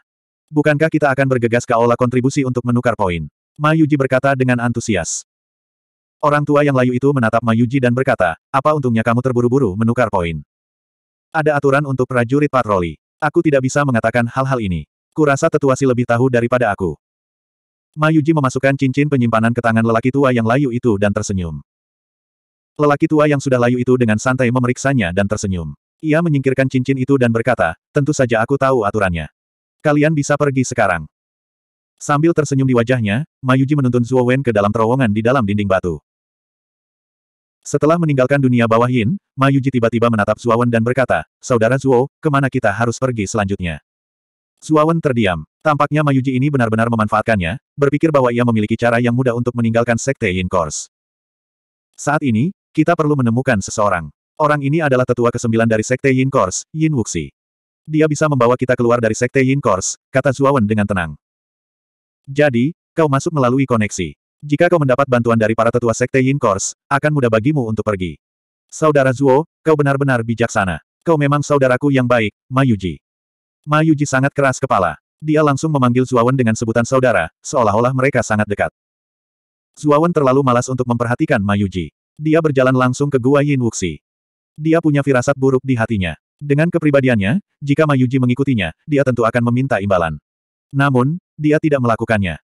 S1: Bukankah kita akan bergegas ke aula kontribusi untuk menukar poin? Mayuji berkata dengan antusias. Orang tua yang layu itu menatap Mayuji dan berkata, apa untungnya kamu terburu-buru menukar poin? Ada aturan untuk prajurit patroli. Aku tidak bisa mengatakan hal-hal ini. Kurasa tetua si lebih tahu daripada aku. Mayuji memasukkan cincin penyimpanan ke tangan lelaki tua yang layu itu dan tersenyum. Lelaki tua yang sudah layu itu dengan santai memeriksanya dan tersenyum. Ia menyingkirkan cincin itu dan berkata, tentu saja aku tahu aturannya. Kalian bisa pergi sekarang. Sambil tersenyum di wajahnya, Mayuji menuntun Zuo Wen ke dalam terowongan di dalam dinding batu. Setelah meninggalkan dunia bawah Yin, Mayuji tiba-tiba menatap Wen dan berkata, Saudara Zuo, kemana kita harus pergi selanjutnya? Wen terdiam. Tampaknya Mayuji ini benar-benar memanfaatkannya, berpikir bahwa ia memiliki cara yang mudah untuk meninggalkan Sekte Yin Course. Saat ini, kita perlu menemukan seseorang. Orang ini adalah tetua kesembilan dari Sekte Yin Kors, Yin Wuxi. Dia bisa membawa kita keluar dari Sekte Yin Kors, kata Zuawan dengan tenang. Jadi, kau masuk melalui koneksi. Jika kau mendapat bantuan dari para tetua Sekte Yin Kors, akan mudah bagimu untuk pergi. Saudara Zuo, kau benar-benar bijaksana. Kau memang saudaraku yang baik, Mayuji. Mayuji sangat keras kepala. Dia langsung memanggil Zuawan dengan sebutan saudara, seolah-olah mereka sangat dekat. Zuawan terlalu malas untuk memperhatikan Mayuji. Dia berjalan langsung ke Gua Yin Wuxi. Dia punya firasat buruk di hatinya. Dengan kepribadiannya, jika Mayuji mengikutinya, dia tentu akan meminta imbalan. Namun, dia tidak melakukannya.